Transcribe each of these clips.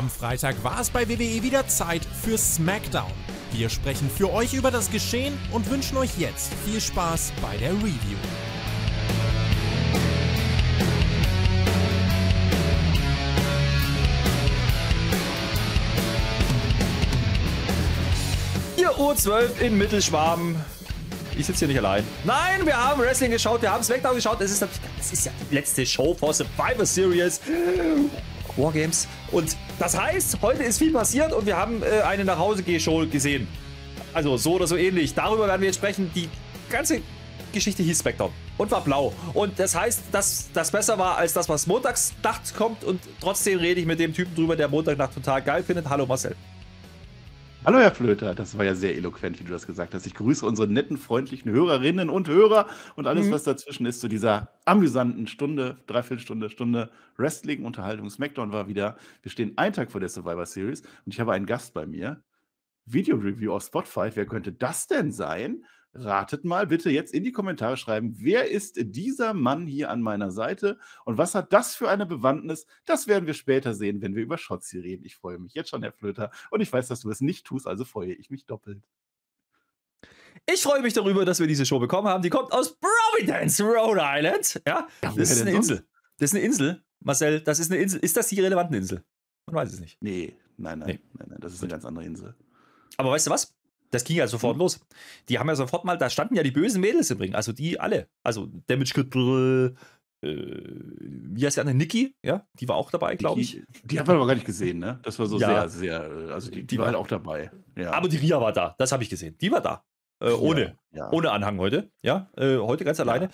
Am Freitag war es bei WWE wieder Zeit für SmackDown. Wir sprechen für euch über das Geschehen und wünschen euch jetzt viel Spaß bei der Review. Ihr Uhr 12 in Mittelschwaben. Ich sitze hier nicht allein. Nein, wir haben Wrestling geschaut, wir haben SmackDown geschaut. Es ist, es ist ja die letzte Show vor Survivor Series. Wargames. Und das heißt, heute ist viel passiert und wir haben äh, eine nach show gesehen. Also so oder so ähnlich. Darüber werden wir jetzt sprechen. Die ganze Geschichte hieß Spectre und war blau. Und das heißt, dass das besser war als das, was montags nachts kommt. Und trotzdem rede ich mit dem Typen drüber, der Montagnacht total geil findet. Hallo Marcel. Hallo, Herr Flöter. Das war ja sehr eloquent, wie du das gesagt hast. Ich grüße unsere netten, freundlichen Hörerinnen und Hörer und alles, mhm. was dazwischen ist, zu dieser amüsanten Stunde, Dreiviertelstunde, Stunde Wrestling, Unterhaltung. SmackDown war wieder. Wir stehen einen Tag vor der Survivor Series und ich habe einen Gast bei mir. Video Review auf Spotify. Wer könnte das denn sein? Ratet mal bitte jetzt in die Kommentare schreiben, wer ist dieser Mann hier an meiner Seite und was hat das für eine Bewandtnis? Das werden wir später sehen, wenn wir über Schotzi reden. Ich freue mich jetzt schon, Herr Flöter. Und ich weiß, dass du es nicht tust, also freue ich mich doppelt. Ich freue mich darüber, dass wir diese Show bekommen haben. Die kommt aus Providence, Rhode Island. Ja, das ist eine Insel. Das ist eine Insel, Marcel. Das ist eine Insel. Ist das die relevante Insel? Man weiß es nicht. Nee, nein, nein, nee. nein, nein. Das ist eine ganz andere Insel. Aber weißt du was? Das ging ja sofort mhm. los. Die haben ja sofort mal, da standen ja die bösen Mädels im Ring, also die alle. Also Damage Control, äh, wie heißt die andere? Nikki, ja, die war auch dabei, glaube ich. Die hat man aber gar nicht gesehen, ne? Das war so ja. sehr, sehr, äh, also die, die, die war halt auch dabei. Ja. Aber die Ria war da, das habe ich gesehen. Die war da. Äh, ohne, ja, ja. ohne Anhang heute. Ja, äh, heute ganz alleine.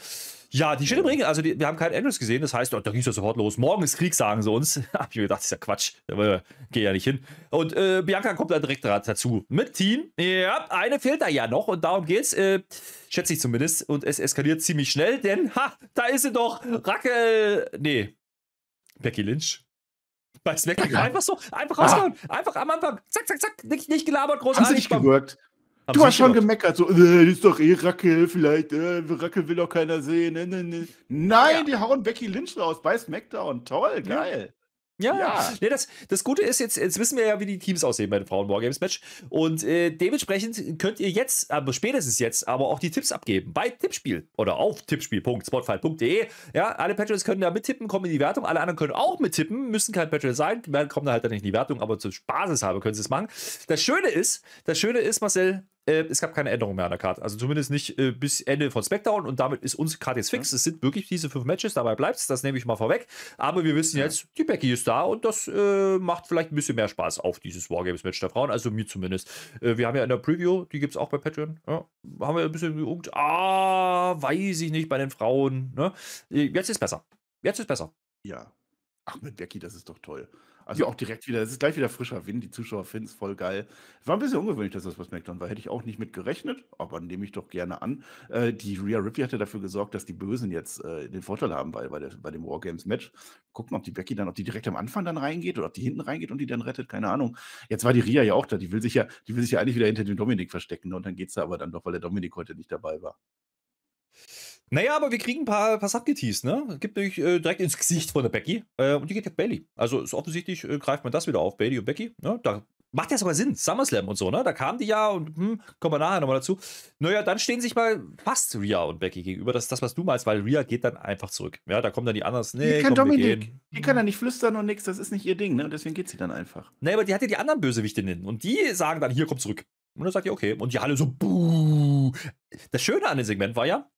Ja, ja die steht im Ring. Also, die, wir haben keinen Andrews gesehen. Das heißt, oh, da ging es ja sofort los. Morgen ist Krieg, sagen sie uns. Hab ich mir gedacht, das ist ja Quatsch. Äh, Gehe ja nicht hin. Und äh, Bianca kommt dann direkt dazu. Mit Team. Ja, eine fehlt da ja noch. Und darum geht's. Äh, schätze ich zumindest. Und es eskaliert ziemlich schnell, denn, ha, da ist sie doch. Rackel. Nee. Becky Lynch. Bei SmackDown. Einfach so. Einfach ah. raushauen. Einfach am Anfang. Zack, zack, zack. Nicht, nicht gelabert. Großartig. Haben sie nicht gewirkt du hast schon gedacht. gemeckert, so, äh, ist doch eh Racke, vielleicht, äh, Racke will doch keiner sehen. Ne, ne, ne. Nein, ja. die hauen Becky Lynch raus bei SmackDown. Toll, geil. Ja. ja. ja. Nee, das, das Gute ist, jetzt, jetzt wissen wir ja, wie die Teams aussehen bei den Frauen Wargames Match. Und äh, dementsprechend könnt ihr jetzt, aber spätestens jetzt, aber auch die Tipps abgeben. Bei Tippspiel oder auf tippspiel.spotfight.de. Ja, alle Patrons können da mittippen, kommen in die Wertung. Alle anderen können auch mittippen, müssen kein Patreon sein, kommen da halt dann nicht in die Wertung, aber zur Basishalber können sie es machen. Das Schöne ist, das Schöne ist, Marcel, äh, es gab keine Änderung mehr an der Karte. Also zumindest nicht äh, bis Ende von SmackDown und damit ist unsere Karte jetzt fix. Ja. Es sind wirklich diese fünf Matches, dabei bleibt es, das nehme ich mal vorweg. Aber wir wissen ja. jetzt, die Becky ist da und das äh, macht vielleicht ein bisschen mehr Spaß auf dieses Wargames-Match der Frauen, also mir zumindest. Äh, wir haben ja in der Preview, die gibt es auch bei Patreon, ja, haben wir ein bisschen geguckt, ah, weiß ich nicht, bei den Frauen. Ne? Äh, jetzt ist besser. Jetzt ist besser. Ja. Ach, mit Becky, das ist doch toll. Also ja. auch direkt wieder, es ist gleich wieder frischer Wind, die Zuschauer finden es voll geil. War ein bisschen ungewöhnlich, dass das bei SmackDown war. Hätte ich auch nicht mit gerechnet, aber nehme ich doch gerne an. Äh, die Rhea Ripley hatte dafür gesorgt, dass die Bösen jetzt äh, den Vorteil haben bei, bei, der, bei dem Wargames-Match. Gucken, ob die Becky dann, ob die direkt am Anfang dann reingeht oder ob die hinten reingeht und die dann rettet, keine Ahnung. Jetzt war die Rhea ja auch da, die will sich ja, die will sich ja eigentlich wieder hinter dem Dominik verstecken ne? und dann geht es da aber dann doch, weil der Dominik heute nicht dabei war. Naja, aber wir kriegen ein paar, paar Subgetees, ne? Gibt nämlich äh, direkt ins Gesicht von der Becky äh, und die geht ja Bailey. Also ist offensichtlich äh, greift man das wieder auf, Bailey und Becky. Ne? Da macht ja sogar Sinn, SummerSlam und so, ne? Da kamen die ja und hm, kommen wir nachher nochmal dazu. Naja, dann stehen sich mal fast Rhea und Becky gegenüber. Das ist das, was du meinst, weil Rhea geht dann einfach zurück. Ja, da kommen dann die anderen. Nee, die kann komm, Dominik, die kann ja nicht flüstern und nichts, das ist nicht ihr Ding, ne? Und deswegen geht sie dann einfach. Nee, aber die hat ja die anderen Bösewichtinnen und die sagen dann, hier, komm zurück. Und dann sagt ihr, okay. Und die alle so, buh. Das Schöne an dem Segment war ja,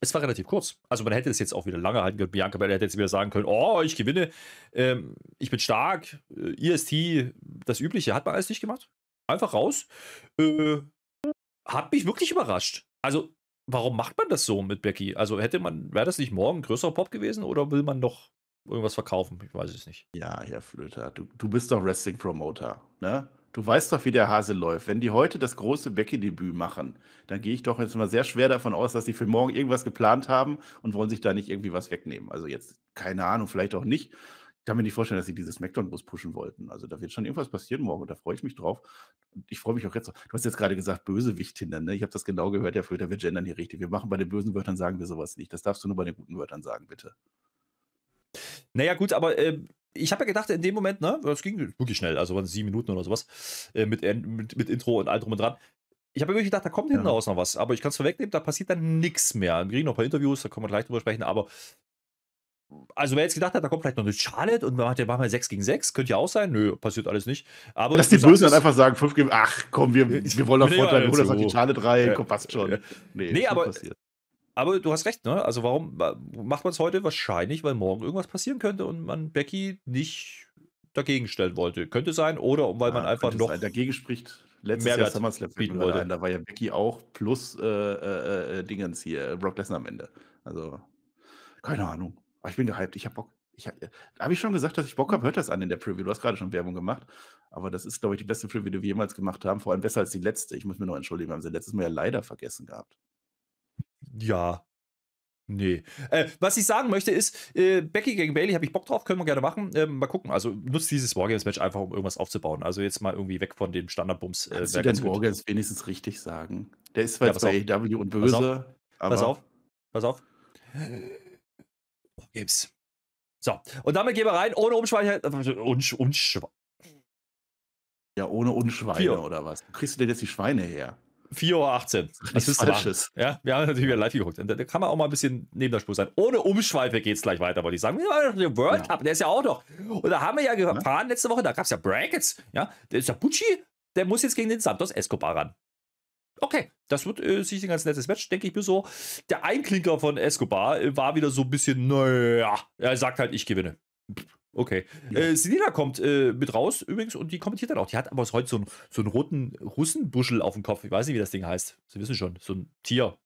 es war relativ kurz. Also man hätte es jetzt auch wieder lange halten können. Bianca Belair hätte jetzt wieder sagen können, oh, ich gewinne, ähm, ich bin stark, äh, IST, e das Übliche. Hat man alles nicht gemacht. Einfach raus. Äh, hat mich wirklich überrascht. Also warum macht man das so mit Becky? Also hätte man, wäre das nicht morgen ein größerer Pop gewesen oder will man noch irgendwas verkaufen? Ich weiß es nicht. Ja, Herr Flöter, du, du bist doch Wrestling-Promoter, ne? Du weißt doch, wie der Hase läuft. Wenn die heute das große Becky-Debüt machen, dann gehe ich doch jetzt mal sehr schwer davon aus, dass sie für morgen irgendwas geplant haben und wollen sich da nicht irgendwie was wegnehmen. Also jetzt, keine Ahnung, vielleicht auch nicht. Ich kann mir nicht vorstellen, dass sie dieses McDonald's bus pushen wollten. Also da wird schon irgendwas passieren morgen. Da freue ich mich drauf. Ich freue mich auch jetzt. Du hast jetzt gerade gesagt, Bösewichtinnen. Ne? Ich habe das genau gehört, Herr Flöter. Wir gendern hier richtig. Wir machen bei den bösen Wörtern, sagen wir sowas nicht. Das darfst du nur bei den guten Wörtern sagen, bitte. Naja, gut, aber äh, ich habe ja gedacht, in dem Moment, ne, es ging wirklich schnell, also waren sieben Minuten oder sowas, äh, mit, mit, mit, Intro und allem drum und dran. Ich habe ja wirklich gedacht, da kommt ja. hinten raus noch was, aber ich kann es vorwegnehmen, da passiert dann nichts mehr. Wir kriegen noch ein paar Interviews, da können wir gleich drüber sprechen, aber also wer jetzt gedacht hat, da kommt vielleicht noch eine Charlotte und man hat ja machen 6 gegen 6, könnte ja auch sein. Nö, passiert alles nicht. Aber Dass die Bösen dann einfach sagen, 5 gegen ach komm, wir, wir wollen doch Vorteil, hol die Charlotte 3, ja. komm, passt schon. Nee, nee aber passiert aber du hast recht, ne? Also warum macht man es heute? Wahrscheinlich, weil morgen irgendwas passieren könnte und man Becky nicht dagegen stellen wollte. Könnte sein, oder weil ja, man einfach noch sein. dagegen spricht. Letztes Mehrwert Jahr SummerSlam bieten wollte. Da war ja Becky auch plus äh, äh, äh, Dingens hier, Brock Lesnar am Ende. Also keine Ahnung. Aber ich bin gehypt, ich habe Bock. Habe äh, hab ich schon gesagt, dass ich Bock habe? Hört das an in der Preview. Du hast gerade schon Werbung gemacht. Aber das ist, glaube ich, die beste Preview, die wir jemals gemacht haben. Vor allem besser als die letzte. Ich muss mir noch entschuldigen, wir haben sie letztes Mal ja leider vergessen gehabt. Ja. Nee. Äh, was ich sagen möchte ist, äh, Becky gegen Bailey habe ich Bock drauf, können wir gerne machen. Ähm, mal gucken. Also nutzt dieses Wargames-Match einfach, um irgendwas aufzubauen. Also jetzt mal irgendwie weg von dem Standardbums. Äh, Kannst du den Wargames wenigstens richtig sagen? Der ist zwar ja, bei AEW und böse, pass auf. pass auf. Pass auf. Wargames. So, und damit gehen wir rein, ohne Umschweiche. Äh, unsch, unsch, ja, ohne Unschweine Vier. oder was? Wo kriegst du denn jetzt die Schweine her? 4.18 Uhr. Das ist halt Falsches. Ja, wir haben natürlich wieder live geguckt. Da, da kann man auch mal ein bisschen neben der Spur sein. Ohne Umschweife geht es gleich weiter, wollte ich sagen. Wir den World ja. Cup, der ist ja auch noch. Und da haben wir ja gefahren ja. letzte Woche, da gab es ja Brackets. Ja, der ist ja Pucci, der muss jetzt gegen den Santos Escobar ran. Okay, das wird äh, sicher ein ganz nettes Match, denke ich mir so. Der Einklinker von Escobar äh, war wieder so ein bisschen, naja, er sagt halt, ich gewinne. Pff, Okay. Ja. Äh, Selina kommt äh, mit raus übrigens und die kommentiert dann auch. Die hat aber heute so, ein, so einen roten Russenbuschel auf dem Kopf. Ich weiß nicht, wie das Ding heißt. Sie wissen schon, so ein Tier.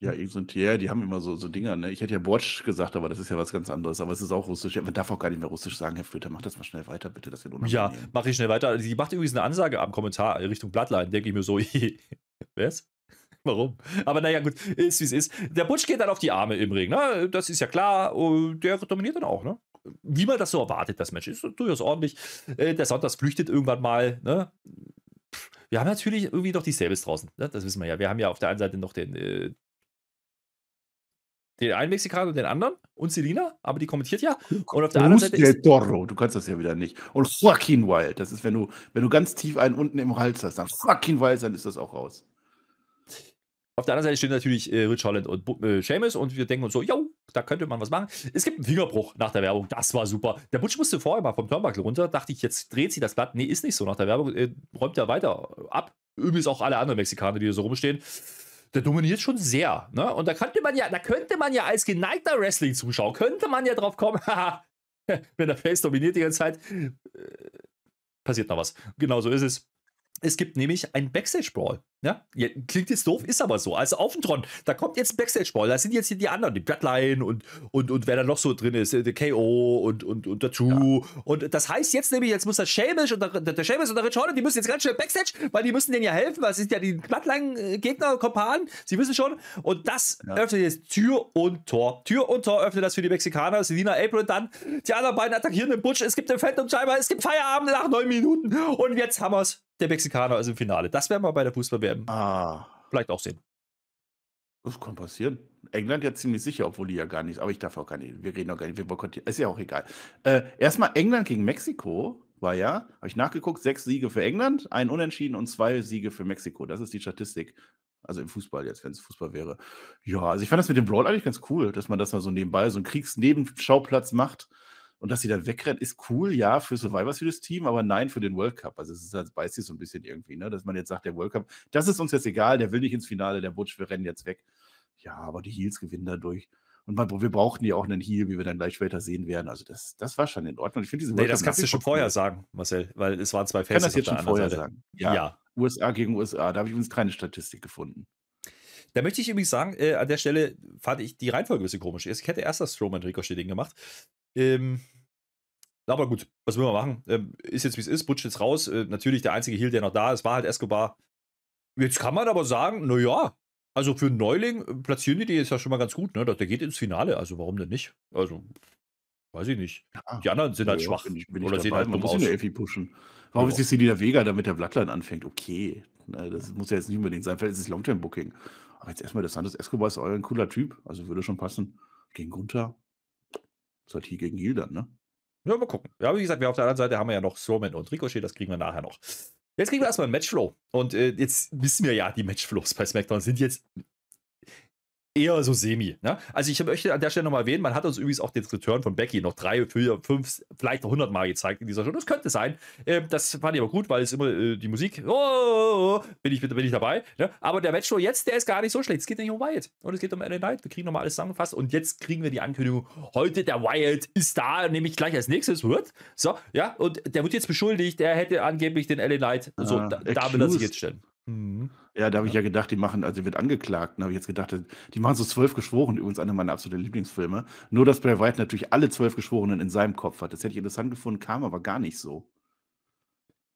Ja, eben so ein Tier, die haben immer so, so Dinger, ne? Ich hätte ja Borsch gesagt, aber das ist ja was ganz anderes. Aber es ist auch russisch. Man darf auch gar nicht mehr russisch sagen, Herr Flöter, mach das mal schnell weiter, bitte. Das wird ja, mach ich schnell weiter. Die macht übrigens eine Ansage am Kommentar Richtung Bloodline, denke ich mir so, was? Warum? Aber naja, gut, ist wie es ist. Der Butsch geht dann auf die Arme im Ring, ne? Das ist ja klar. Und der dominiert dann auch, ne? wie man das so erwartet, das Match. Ist durchaus ordentlich. Äh, der Sonntags flüchtet irgendwann mal. Ne? Wir haben natürlich irgendwie noch die Sables draußen. Ne? Das wissen wir ja. Wir haben ja auf der einen Seite noch den, äh, den einen Mexikaner und den anderen und Selina, aber die kommentiert ja. Und auf der anderen Seite. Del Toro, du kannst das ja wieder nicht. Und Joaquin Wild, das ist, wenn du, wenn du ganz tief einen unten im Hals hast, dann Joaquin Wild, dann ist das auch raus. Auf der anderen Seite stehen natürlich äh, Rich Holland und äh, Seamus und wir denken uns so, yo, da könnte man was machen. Es gibt einen Fingerbruch nach der Werbung, das war super. Der Butch musste vorher mal vom Turnbuckle runter, dachte ich, jetzt dreht sich das Blatt. Nee, ist nicht so nach der Werbung, äh, räumt er weiter ab. Übrigens auch alle anderen Mexikaner, die hier so rumstehen. Der dominiert schon sehr, ne? Und da könnte man ja, da könnte man ja als geneigter Wrestling-Zuschauer, könnte man ja drauf kommen, wenn der Face dominiert die ganze Zeit, äh, passiert noch was. Genau so ist es. Es gibt nämlich einen Backstage-Brawl. Ja? Klingt jetzt doof, ist aber so. Also auf und Tron, da kommt jetzt ein Backstage-Brawl. Da sind jetzt hier die anderen, die Bloodline und, und, und wer da noch so drin ist, äh, der KO und, und, und der True. Ja. Und das heißt jetzt nämlich, jetzt muss der Sheamus und der, der Sheamus und der Rich Holland, die müssen jetzt ganz schnell Backstage, weil die müssen denen ja helfen, weil es sind ja die Bloodline-Gegner, Kompanen, sie wissen schon. Und das ja. öffnet jetzt Tür und Tor. Tür und Tor öffnet das für die Mexikaner, Selina April und dann. Die anderen beiden attackieren den Butch, es gibt den Phantom Schreiber, es gibt Feierabend nach neun Minuten. Und jetzt haben wir es. Der Mexikaner ist im Finale. Das werden wir bei der Fußball-WM ah. vielleicht auch sehen. Das kann passieren. England ja ziemlich sicher, obwohl die ja gar nicht, aber ich darf auch gar nicht, wir reden auch gar nicht, wir boykottieren, ist ja auch egal. Äh, erstmal England gegen Mexiko war ja, habe ich nachgeguckt, sechs Siege für England, ein Unentschieden und zwei Siege für Mexiko. Das ist die Statistik. Also im Fußball jetzt, wenn es Fußball wäre. Ja, also ich fand das mit dem Brawl eigentlich ganz cool, dass man das mal so nebenbei, so einen Kriegsnebenschauplatz macht. Und dass sie dann wegrennt, ist cool, ja, für Survivors für das Team, aber nein für den World Cup. Also es ist halt, beißt sich so ein bisschen irgendwie, ne? dass man jetzt sagt, der World Cup, das ist uns jetzt egal, der will nicht ins Finale, der Butch, wir rennen jetzt weg. Ja, aber die Heels gewinnen dadurch. Und man, wir brauchten ja auch einen Heal, wie wir dann gleich später sehen werden. Also das, das war schon in Ordnung. Ich finde diese Nee, das kannst du schon vorher sagen, Marcel, weil es waren zwei Fans. kann das jetzt schon vorher Seite. sagen. Ja. ja. USA gegen USA, da habe ich übrigens keine Statistik gefunden. Da möchte ich übrigens sagen, äh, an der Stelle fand ich die Reihenfolge ein bisschen komisch. Ich hätte erst das Strowman Ricochet-Ding gemacht. Ähm, aber gut, was will man machen? Ähm, ist jetzt wie es ist, Butch jetzt raus. Äh, natürlich der einzige Heal, der noch da ist, war halt Escobar. Jetzt kann man aber sagen, naja, also für einen Neuling äh, platzieren die die jetzt ja schon mal ganz gut, ne? Der geht ins Finale, also warum denn nicht? Also, weiß ich nicht. Ja, die anderen sind halt ja, halt schwach. Bin ich, bin ich oder sehen halt dumm aus. Elfi pushen. Warum ist jetzt hier der Vega, damit der Blattline anfängt? Okay. Na, ne, das muss ja jetzt nicht unbedingt sein. Vielleicht ist es Longterm-Booking. Aber jetzt erstmal, das Santos Escobar ist euer ein cooler Typ. Also würde schon passen. Gegen Gunther. Das halt hier gegen Heal dann, ne? Ja, mal gucken. Ja, wie gesagt, wir auf der anderen Seite haben wir ja noch Strowman und Ricochet, das kriegen wir nachher noch. Jetzt kriegen wir erstmal einen Matchflow. Und äh, jetzt wissen wir ja, die Matchflows bei SmackDown sind jetzt eher so semi. Ne? Also ich möchte an der Stelle nochmal erwähnen, man hat uns übrigens auch den Return von Becky noch drei, vier, fünf, vielleicht noch hundert Mal gezeigt in dieser Show. Das könnte sein. Ähm, das fand ich aber gut, weil es immer äh, die Musik, oh, oh, oh, bin, ich, bin, ich dabei. Ne? Aber der Match Show jetzt, der ist gar nicht so schlecht. Es geht nicht um Wyatt. Und es geht um LA Knight. Wir kriegen nochmal alles zusammengefasst. Und jetzt kriegen wir die Ankündigung, heute der Wyatt ist da, nämlich gleich als nächstes wird. So, ja, und der wird jetzt beschuldigt, der hätte angeblich den LA Knight. So, ah, da, da will er sich jetzt stellen. Mhm. Ja, da habe ich ja gedacht, die machen, also die wird angeklagt. Da habe ich jetzt gedacht, die machen so zwölf Geschworenen, übrigens einer meiner absoluten Lieblingsfilme. Nur, dass Bray White natürlich alle zwölf Geschworenen in seinem Kopf hat. Das hätte ich interessant gefunden, kam aber gar nicht so.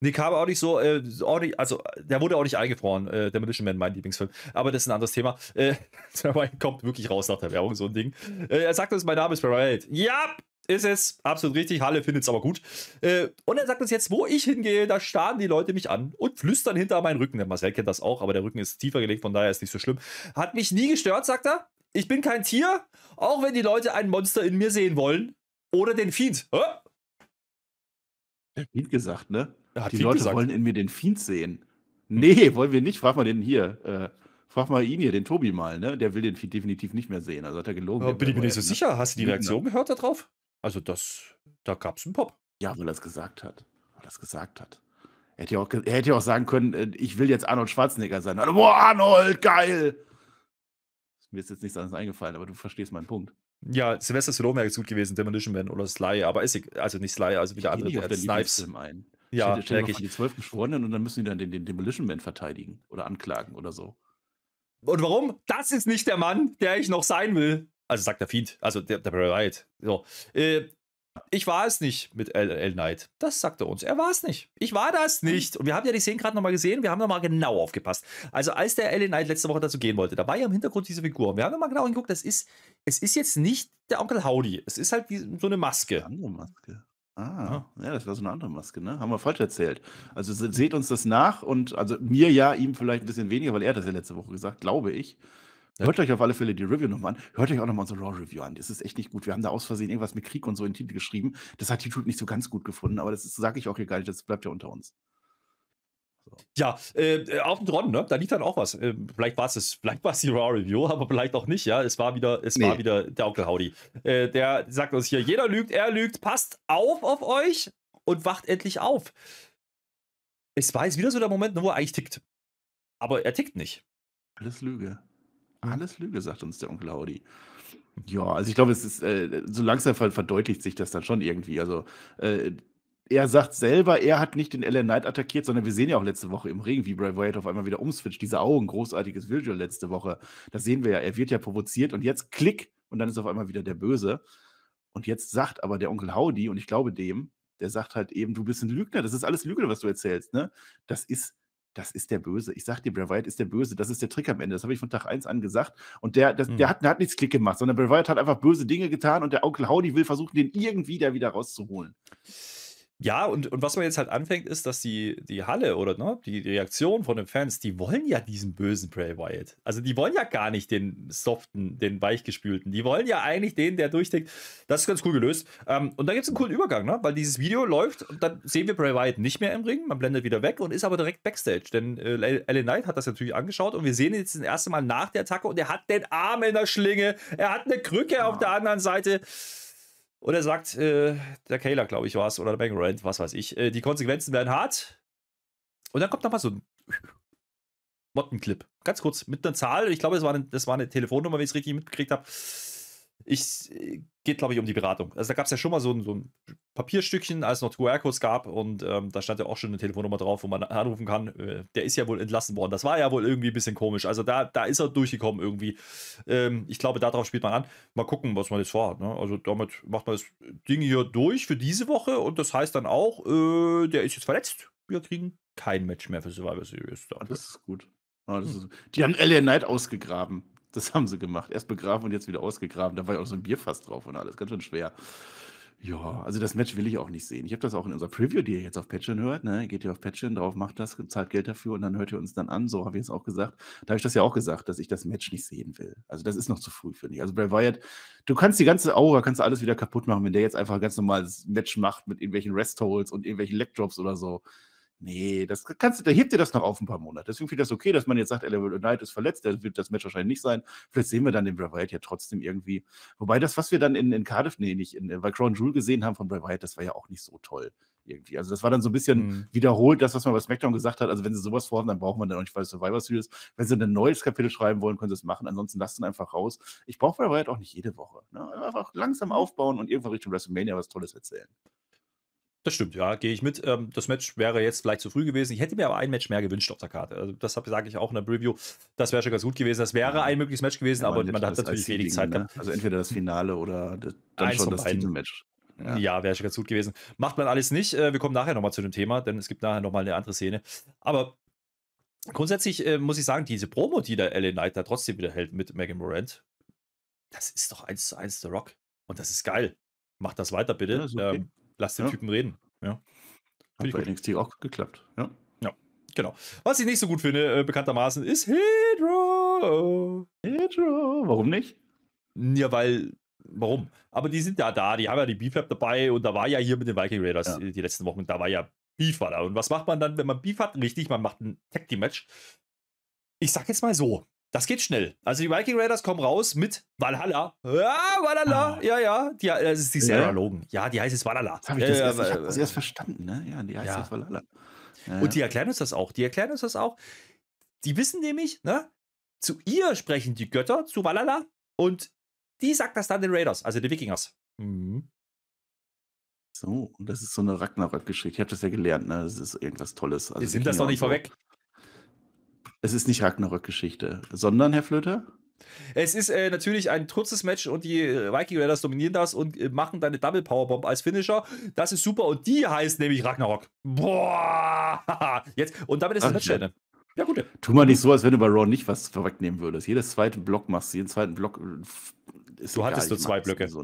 Nee, kam auch nicht so, äh, auch nicht, also der wurde auch nicht eingefroren, äh, der Demolition Man, mein Lieblingsfilm. Aber das ist ein anderes Thema. Äh, kommt wirklich raus nach der Werbung, so ein Ding. Äh, er sagt uns, mein Name ist Bray White. Ja, ist es. Absolut richtig. Halle findet es aber gut. Äh, und er sagt uns jetzt, wo ich hingehe, da starren die Leute mich an und flüstern hinter meinen Rücken. Der Marcel kennt das auch, aber der Rücken ist tiefer gelegt, von daher ist nicht so schlimm. Hat mich nie gestört, sagt er. Ich bin kein Tier, auch wenn die Leute ein Monster in mir sehen wollen. Oder den Fiend. Hä? Der Fiend gesagt, ne? die Leute gesagt. wollen in mir den Fiend sehen. Nee, wollen wir nicht. Frag mal den hier. Äh, frag mal ihn hier, den Tobi mal, ne? Der will den Fiend definitiv nicht mehr sehen. Also hat er gelogen. Ja, bin ich mir nicht so sicher. Hast du die Reaktion gehört darauf? Also das, da gab es einen Pop. Ja, weil er es gesagt hat. Weil er es gesagt hat. Er hätte, ja auch, er hätte ja auch sagen können, äh, ich will jetzt Arnold Schwarzenegger sein. Also, boah, Arnold, geil! Mir ist jetzt nichts anderes eingefallen, aber du verstehst meinen Punkt. Ja, Sylvester Stallone wäre jetzt gut gewesen, Demolition Man oder Sly, aber ist also nicht Sly, also wie der andere, der Snipes. Ein. Ja, stell, stell wirklich. Die zwölf Geschworenen und dann müssen die dann den, den Demolition Man verteidigen oder anklagen oder so. Und warum? Das ist nicht der Mann, der ich noch sein will. Also sagt der Fiend, also der, der Barry White. So. Äh, ich war es nicht mit L. L. Knight. Das sagt er uns. Er war es nicht. Ich war das hm. nicht. Und wir haben ja die Szenen gerade nochmal gesehen. Wir haben nochmal genau aufgepasst. Also, als der L. Knight letzte Woche dazu gehen wollte, da war ja im Hintergrund diese Figur. Wir haben nochmal genau hingeguckt. Das ist, es ist jetzt nicht der Onkel Howdy. Es ist halt wie, so eine Maske. Eine andere Maske. Ah, ja. ja, das war so eine andere Maske, ne? Haben wir falsch erzählt. Also seht uns das nach und also mir ja, ihm vielleicht ein bisschen weniger, weil er das ja letzte Woche gesagt, glaube ich. Hört euch auf alle Fälle die Review nochmal an. Hört euch auch nochmal unsere Raw-Review an. Das ist echt nicht gut. Wir haben da aus Versehen irgendwas mit Krieg und so in den Titel geschrieben. Das hat YouTube nicht so ganz gut gefunden, aber das sage ich auch egal. Das bleibt ja unter uns. Ja, äh, äh, auch ein Ron, ne? Da liegt dann auch was. Ähm, vielleicht war es vielleicht war's die Raw Review, aber vielleicht auch nicht, ja. Es war wieder, es nee. war wieder der Onkel Howdy. Äh, der sagt uns hier, jeder lügt, er lügt, passt auf auf euch und wacht endlich auf. Es war jetzt wieder so der Moment, wo er eigentlich tickt. Aber er tickt nicht. Alles Lüge. Mhm. Alles Lüge, sagt uns der Onkel Audi. Ja, also ich glaube, es ist, äh, so langsam verdeutlicht sich das dann schon irgendwie. Also äh, er sagt selber, er hat nicht den Ellen Knight attackiert, sondern wir sehen ja auch letzte Woche im Ring, wie Bray Wyatt auf einmal wieder umswitcht. Diese Augen, großartiges Visual letzte Woche. Das sehen wir ja. Er wird ja provoziert und jetzt klick und dann ist auf einmal wieder der Böse. Und jetzt sagt aber der Onkel Howdy, und ich glaube dem, der sagt halt eben, du bist ein Lügner, das ist alles Lüge, was du erzählst. Ne? Das ist das ist der Böse. Ich sag dir, Bray Wyatt ist der Böse. Das ist der Trick am Ende. Das habe ich von Tag 1 an gesagt. Und der, das, mhm. der, hm. hat, der hat nichts Klick gemacht, sondern Bray Wyatt hat einfach böse Dinge getan und der Onkel Howdy will versuchen, den irgendwie da wieder rauszuholen ja, und, und was man jetzt halt anfängt, ist, dass die, die Halle oder ne, die Reaktion von den Fans, die wollen ja diesen bösen Bray Wyatt. Also die wollen ja gar nicht den soften, den weichgespülten. Die wollen ja eigentlich den, der durchdenkt. Das ist ganz cool gelöst. Ähm, und da gibt es einen coolen Übergang, ne? weil dieses Video läuft und dann sehen wir Bray Wyatt nicht mehr im Ring. Man blendet wieder weg und ist aber direkt Backstage. Denn äh, Ellen Knight hat das natürlich angeschaut und wir sehen ihn jetzt das erste Mal nach der Attacke und er hat den Arm in der Schlinge. Er hat eine Krücke auf ah. der anderen Seite. Und er sagt, äh, der Kayla, glaube ich, war es, oder der Bangrand, was weiß ich, äh, die Konsequenzen werden hart. Und dann kommt nochmal so ein Mottenclip. Ganz kurz, mit einer Zahl. Ich glaube, das war eine, das war eine Telefonnummer, wenn ich es richtig mitgekriegt habe. Ich äh, geht, glaube ich, um die Beratung. Also da gab es ja schon mal so ein, so ein Papierstückchen, als es noch QR-Codes gab und ähm, da stand ja auch schon eine Telefonnummer drauf, wo man anrufen kann. Äh, der ist ja wohl entlassen worden. Das war ja wohl irgendwie ein bisschen komisch. Also da, da ist er durchgekommen irgendwie. Ähm, ich glaube, darauf spielt man an. Mal gucken, was man jetzt vorhat. Ne? Also damit macht man das Ding hier durch für diese Woche und das heißt dann auch, äh, der ist jetzt verletzt. Wir kriegen kein Match mehr für Survivor Series. Ah, das ist gut. Ah, das hm. ist, die haben Alien Knight ausgegraben. Das haben sie gemacht. Erst begraben und jetzt wieder ausgegraben. Da war ja auch so ein Bierfass drauf und alles. Ganz schön schwer. Ja, also das Match will ich auch nicht sehen. Ich habe das auch in unserer Preview, die ihr jetzt auf Patreon hört. Ne? Geht ihr auf Patreon drauf, macht das, zahlt Geld dafür und dann hört ihr uns dann an. So habe ich es auch gesagt. Da habe ich das ja auch gesagt, dass ich das Match nicht sehen will. Also das ist noch zu früh, für mich. Also bei Wyatt, du kannst die ganze Aura, kannst alles wieder kaputt machen, wenn der jetzt einfach ein ganz normales Match macht mit irgendwelchen Restholds und irgendwelchen Legdrops oder so. Nee, das kannst du, da hebt ihr das noch auf ein paar Monate. Deswegen finde ich das okay, dass man jetzt sagt, Eleven Knight ist verletzt, der wird das Match wahrscheinlich nicht sein. Vielleicht sehen wir dann den Bray Wyatt ja trotzdem irgendwie. Wobei das, was wir dann in, in Cardiff, nee, nicht, in, bei Crown Jewel gesehen haben von Bray Wyatt, das war ja auch nicht so toll irgendwie. Also das war dann so ein bisschen mhm. wiederholt, das, was man bei SmackDown gesagt hat. Also wenn sie sowas vorhaben, dann brauchen wir dann auch nicht bei Survivor Series. Wenn sie ein neues Kapitel schreiben wollen, können sie es machen. Ansonsten lasst ihn einfach raus. Ich brauche Bray Wyatt auch nicht jede Woche. Ne? Einfach langsam mhm. aufbauen und irgendwann Richtung WrestleMania was Tolles erzählen. Das stimmt, ja, gehe ich mit. Ähm, das Match wäre jetzt vielleicht zu früh gewesen. Ich hätte mir aber ein Match mehr gewünscht auf der Karte. Also das sage ich auch in der Preview. Das wäre schon ganz gut gewesen. Das wäre ein mögliches Match gewesen, ja, aber man hat natürlich wenig Zeit Ne? Also entweder das Finale oder das, dann Eins schon das Titelmatch. Ja, ja wäre schon ganz gut gewesen. Macht man alles nicht. Äh, wir kommen nachher nochmal zu dem Thema, denn es gibt nachher nochmal eine andere Szene. Aber grundsätzlich äh, muss ich sagen, diese Promo, die der LA Knight da trotzdem wieder hält mit Megan Morant, das ist doch eins zu eins The Rock. Und das ist geil. Macht das weiter bitte. Ja, das okay. ähm, lass den ja. Typen reden. Ja. Hat bei NXT auch geklappt. Ja. ja. Genau. Was ich nicht so gut finde, äh, bekanntermaßen, ist Hydro. Hydro. Warum nicht? Ja, weil warum? Aber die sind ja da, die haben ja die B-Flap dabei und da war ja hier mit den Viking Raiders ja. die letzten Wochen, da war ja Beef war da. Und was macht man dann, wenn man Beef hat? Richtig, man macht ein Tag Team Match. Ich sag jetzt mal so, das geht schnell. Also die Viking Raiders kommen raus mit Valhalla. Ja, Valhalla, ah. ja, ja. Die, äh, das ist die Sarah Logan. Ja, die heißt jetzt Valhalla. Das habe ich, das äh, erst, ich hab das erst verstanden, ne? Ja, die heißt ja. jetzt Valhalla. Ja. Und die erklären uns das auch. Die erklären uns das auch. Die wissen nämlich, ne? Zu ihr sprechen die Götter, zu Valhalla. Und die sagt das dann den Raiders, also den Wikingers. Mhm. So, und das ist so eine Ragnarök-Geschichte. Ich habe das ja gelernt, ne? Das ist irgendwas Tolles. Also sind das noch nicht so. vorweg? Es ist nicht Ragnarök-Geschichte, sondern, Herr Flöter? Es ist äh, natürlich ein kurzes Match und die äh, Viking Raiders dominieren das und äh, machen deine Double Powerbomb als Finisher. Das ist super und die heißt nämlich Ragnarok. Boah! Jetzt, und damit ist Ach, das Match zu Ja, gut. Tu mal nicht so, als wenn du bei Raw nicht was vorwegnehmen würdest. Jedes zweite Block machst du, jeden zweiten Block. Äh, du egal, hattest nur zwei Blöcke. So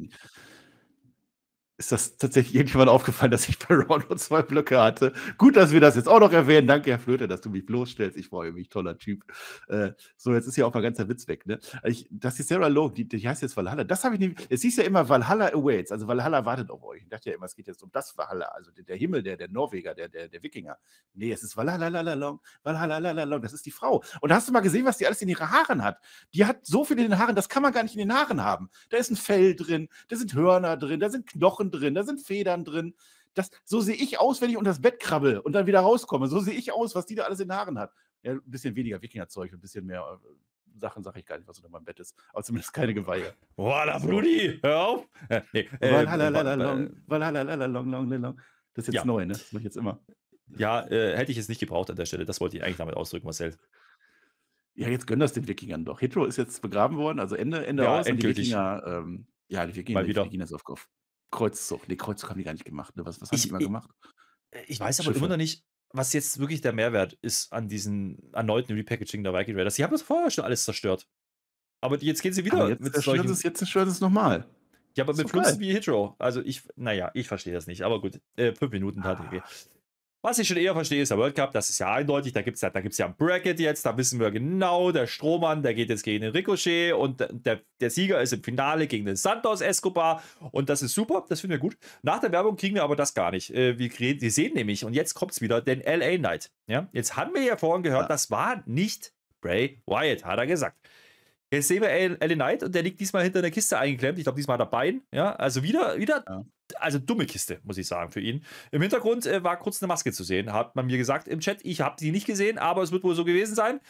ist das tatsächlich irgendjemand aufgefallen, dass ich bei Raw nur zwei Blöcke hatte. Gut, dass wir das jetzt auch noch erwähnen. Danke, Herr Flöter, dass du mich bloßstellst. Ich freue mich, toller Typ. Äh, so, jetzt ist ja auch mal ganz der Witz weg. Ne? Ich, das ist Sarah Lowe, die, die heißt jetzt Valhalla. Das habe ich nämlich, es hieß ja immer Valhalla Awaits, also Valhalla wartet auf euch. Ich dachte ja immer, es geht jetzt um das Valhalla, also der, Himmel, der, der Norweger, der, der, der Wikinger. Nee, es ist Valhalla, lalalong, Valhalla, lalalong. das ist die Frau. Und hast du mal gesehen, was die alles in ihren Haaren hat. Die hat so viel in den Haaren, das kann man gar nicht in den Haaren haben. Da ist ein Fell drin, da sind Hörner drin, da sind Knochen drin, da sind Federn drin. Das, so sehe ich aus, wenn ich unter das Bett krabbel und dann wieder rauskomme. So sehe ich aus, was die da alles in den Haaren hat. Ja, ein bisschen weniger Wikingerzeug, ein bisschen mehr äh, Sachen sage ich gar nicht, was unter meinem Bett ist. Aber zumindest keine Geweihe. Walla, Brudi, hör auf! Äh, äh, long, long, long. Das ist jetzt ja. neu, ne? Das mache ich jetzt immer. Ja, äh, hätte ich jetzt nicht gebraucht an der Stelle. Das wollte ich eigentlich damit ausdrücken, Marcel. Ja, jetzt gönn das den Wikingern doch. Hitro ist jetzt begraben worden, also Ende, Ende ja, aus. Endgültig. Und die Wikinger, ähm, ja, die Wikinger, Die Wikinger ist auf Kreuzzug. Nee, Kreuzzug haben die gar nicht gemacht. Ne? Was, was haben ich, die immer äh, gemacht? Ich, weiß aber Schiffe. immer noch nicht, was jetzt wirklich der Mehrwert ist an diesem erneuten Repackaging der Viking Raiders. Sie haben das vorher schon alles zerstört. Aber jetzt gehen sie wieder aber jetzt zerstören sie es nochmal. Ja, aber mit Flunzen wie Hitro. Also ich, naja, ich verstehe das nicht. Aber gut, äh, fünf Minuten ah. tatsächlich. Was ich schon eher verstehe, ist der World Cup, das ist ja eindeutig, da gibt es ja, ja ein Bracket jetzt, da wissen wir genau, der Strohmann, der geht jetzt gegen den Ricochet und der, der Sieger ist im Finale gegen den Santos Escobar und das ist super, das finden wir gut. Nach der Werbung kriegen wir aber das gar nicht. Äh, wir, wir sehen nämlich, und jetzt kommt es wieder, den LA Knight. Ja? Jetzt haben wir ja vorhin gehört, ja. das war nicht Bray Wyatt, hat er gesagt. Jetzt sehen wir LA Knight und der liegt diesmal hinter einer Kiste eingeklemmt. Ich glaube, diesmal hat er Bein. Ja, also wieder, wieder ja also dumme Kiste, muss ich sagen, für ihn. Im Hintergrund äh, war kurz eine Maske zu sehen, hat man mir gesagt im Chat. Ich habe die nicht gesehen, aber es wird wohl so gewesen sein.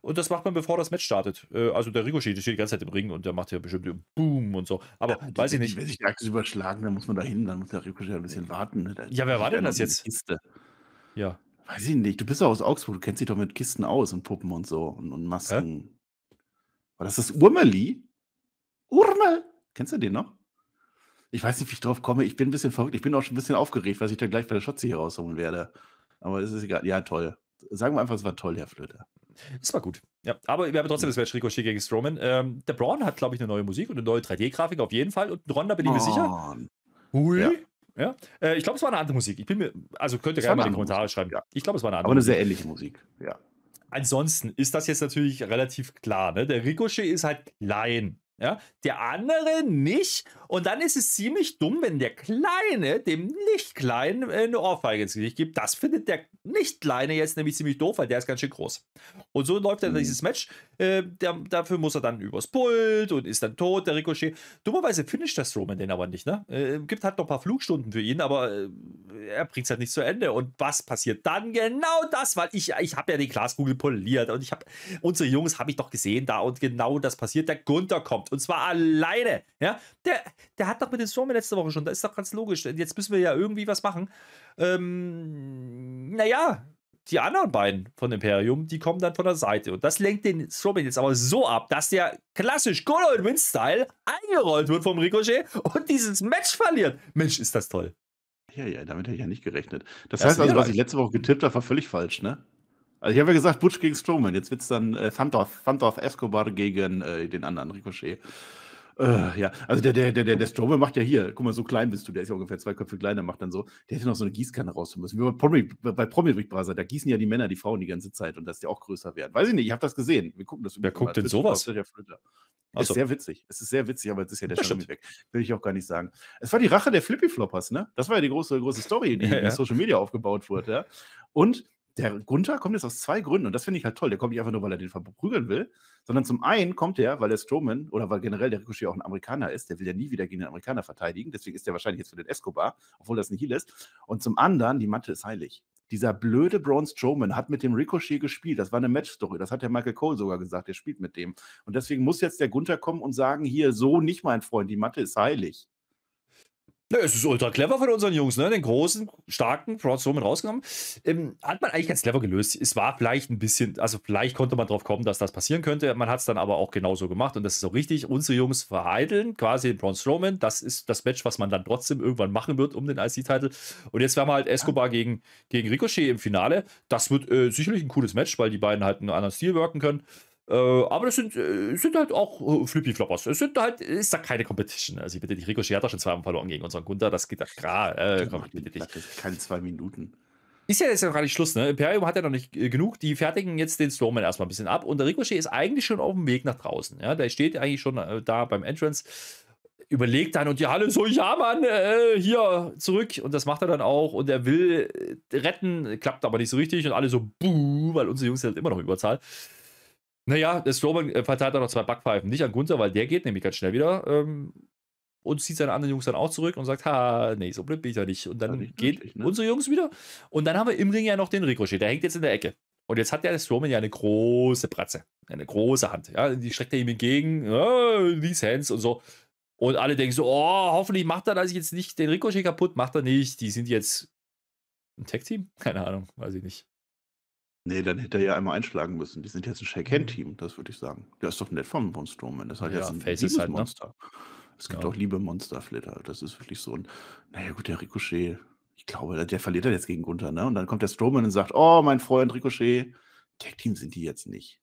Und das macht man, bevor das Match startet. Äh, also der Ricochet, der steht die ganze Zeit im Ring und der macht ja bestimmt Boom und so. Aber ja, weiß ich nicht. Wenn sich die Akte überschlagen, dann muss man da hin, dann muss der Ricochet ein bisschen warten. Ne? Ja, wer war denn das jetzt? Kiste. Ja. Weiß ich nicht. Du bist doch aus Augsburg, du kennst dich doch mit Kisten aus und Puppen und so und, und Masken. Hä? War das das Urmeli? Urmel? Kennst du den noch? Ich weiß nicht, wie ich drauf komme. Ich bin ein bisschen verrückt. Ich bin auch schon ein bisschen aufgeregt, was ich dann gleich bei der Schotze hier rausholen werde. Aber es ist egal. Ja, toll. Sagen wir einfach, es war toll, Herr Flöter. Es war gut. Ja, aber wir haben trotzdem hm. das Match Ricochet gegen Strowman. Ähm, der Braun hat, glaube ich, eine neue Musik und eine neue 3D-Grafik auf jeden Fall. Und Ron, da bin ich mir oh. sicher. Hui. Ja. Ja? Äh, ich glaube, es war eine andere Musik. Ich bin mir, also könnt ihr gerne mal in die Kommentare Musik. schreiben. Ja. Ich glaube, es war eine andere. Aber eine sehr ähnliche Musik. Ja. Ansonsten ist das jetzt natürlich relativ klar. Ne? Der Ricochet ist halt klein. Ja? Der andere nicht. Und dann ist es ziemlich dumm, wenn der Kleine dem Nicht-Kleinen äh, eine Ohrfeige ins Gesicht gibt. Das findet der Nicht-Kleine jetzt nämlich ziemlich doof, weil der ist ganz schön groß. Und so läuft dann mhm. dieses Match. Äh, der, dafür muss er dann übers Pult und ist dann tot, der Ricochet. Dummerweise finisht das Roman den aber nicht, ne? Äh, gibt halt noch ein paar Flugstunden für ihn, aber äh, er bringt es halt nicht zu Ende. Und was passiert dann? Genau das, weil ich, ich habe ja die Glaskugel poliert und ich habe, unsere Jungs habe ich doch gesehen da und genau das passiert. Der Gunther kommt und zwar alleine, ja? Der, der hat doch mit den Stormy letzte Woche schon, das ist doch ganz logisch. Jetzt müssen wir ja irgendwie was machen. Ähm, naja, die anderen beiden von Imperium, die kommen dann von der Seite. Und das lenkt den Strowman jetzt aber so ab, dass der klassisch Good Old Win-Style eingerollt wird vom Ricochet und dieses Match verliert. Mensch, ist das toll. Ja, ja, damit hätte ich ja nicht gerechnet. Das, das heißt also, was ich letzte Woche getippt habe, war völlig falsch, ne? Also ich habe ja gesagt, Butch gegen Strowman. Jetzt wird es dann äh, Fantorf, Escobar gegen äh, den anderen Ricochet. Äh, ja, also der, der, der, der Strobe macht ja hier, guck mal, so klein bist du, der ist ja ungefähr zwei Köpfe kleiner, macht dann so, der hätte noch so eine Gießkanne raus müssen. Wie bei Promi, Big Brother, da gießen ja die Männer die Frauen die ganze Zeit und dass die auch größer werden. Weiß ich nicht, ich habe das gesehen. Wir gucken das Wer guckt denn sowas? Der Flöter. Also. Ist sehr witzig. Es ist sehr witzig, aber es ist ja der Schirm weg. Will ich auch gar nicht sagen. Es war die Rache der Flippy Floppers, ne? Das war ja die große, große Story, die ja, ja. in Social Media aufgebaut wurde. Ja? Und der Gunther kommt jetzt aus zwei Gründen und das finde ich halt toll. Der kommt nicht einfach nur, weil er den verprügeln will, sondern zum einen kommt er, weil der Strowman oder weil generell der Ricochet auch ein Amerikaner ist, der will ja nie wieder gegen den Amerikaner verteidigen, deswegen ist er wahrscheinlich jetzt für den Escobar, obwohl das ein Heal ist. Und zum anderen, die Matte ist heilig. Dieser blöde Braun Strowman hat mit dem Ricochet gespielt. Das war eine Match-Story. Das hat der Michael Cole sogar gesagt. Der spielt mit dem. Und deswegen muss jetzt der Gunther kommen und sagen: Hier, so nicht, mein Freund, die Matte ist heilig. Na, ne, es ist ultra clever von unseren Jungs, ne? Den großen, starken Braun Strowman rausgenommen. Ähm, hat man eigentlich ganz clever gelöst. Es war vielleicht ein bisschen, also vielleicht konnte man drauf kommen, dass das passieren könnte. Man hat es dann aber auch genauso gemacht und das ist auch richtig. Unsere Jungs vereideln quasi den Braun Strowman. Das ist das Match, was man dann trotzdem irgendwann machen wird um den IC-Titel. Und jetzt werden wir halt Escobar gegen, gegen Ricochet im Finale. Das wird äh, sicherlich ein cooles Match, weil die beiden halt einen anderen Stil wirken können. Äh, aber das sind, äh, sind halt auch äh, Flippy Floppers. Es sind halt, ist da keine Competition. Also ich bitte dich, Ricochet hat da schon zweimal verloren gegen unseren Gunther. Das geht da klar. Äh, komm, ich bitte dich. Keine zwei Minuten. Ist ja jetzt noch gar nicht Schluss, ne? Imperium hat ja noch nicht äh, genug. Die fertigen jetzt den Storman erstmal ein bisschen ab. Und der Ricochet ist eigentlich schon auf dem Weg nach draußen. Ja? Der steht eigentlich schon äh, da beim Entrance überlegt dann und die Halle so, ja Mann, äh, hier zurück. Und das macht er dann auch und er will äh, retten, klappt aber nicht so richtig und alle so, buh, weil unsere Jungs sind halt immer noch überzahlt. Naja, Strowman äh, verteilt auch noch zwei Backpfeifen. Nicht an Gunther, weil der geht nämlich ganz schnell wieder ähm, und zieht seine anderen Jungs dann auch zurück und sagt, ha, nee, so blöd bin ich ja nicht. Und dann ja, gehen ne? unsere Jungs wieder. Und dann haben wir im Ring ja noch den Ricochet, der hängt jetzt in der Ecke. Und jetzt hat der Strowman ja eine große Bratze, eine große Hand. Ja, die streckt er ihm entgegen, oh, these hands und so. Und alle denken so, oh, hoffentlich macht er das jetzt nicht den Ricochet kaputt. Macht er nicht. Die sind jetzt ein tech team Keine Ahnung, weiß ich nicht. Nee, dann hätte er ja einmal einschlagen müssen. Die sind jetzt ein mhm. Shake-Hand-Team, das würde ich sagen. Der ist doch nett vom von Strowman. Das ist halt ja, jetzt ein Face liebes halt, ne? Monster. Es gibt ja. auch liebe Monster-Flitter. Das ist wirklich so ein, naja gut, der Ricochet, ich glaube, der verliert dann jetzt gegen Gunther, ne? Und dann kommt der Strowman und sagt, oh, mein Freund Ricochet, Tag-Team sind die jetzt nicht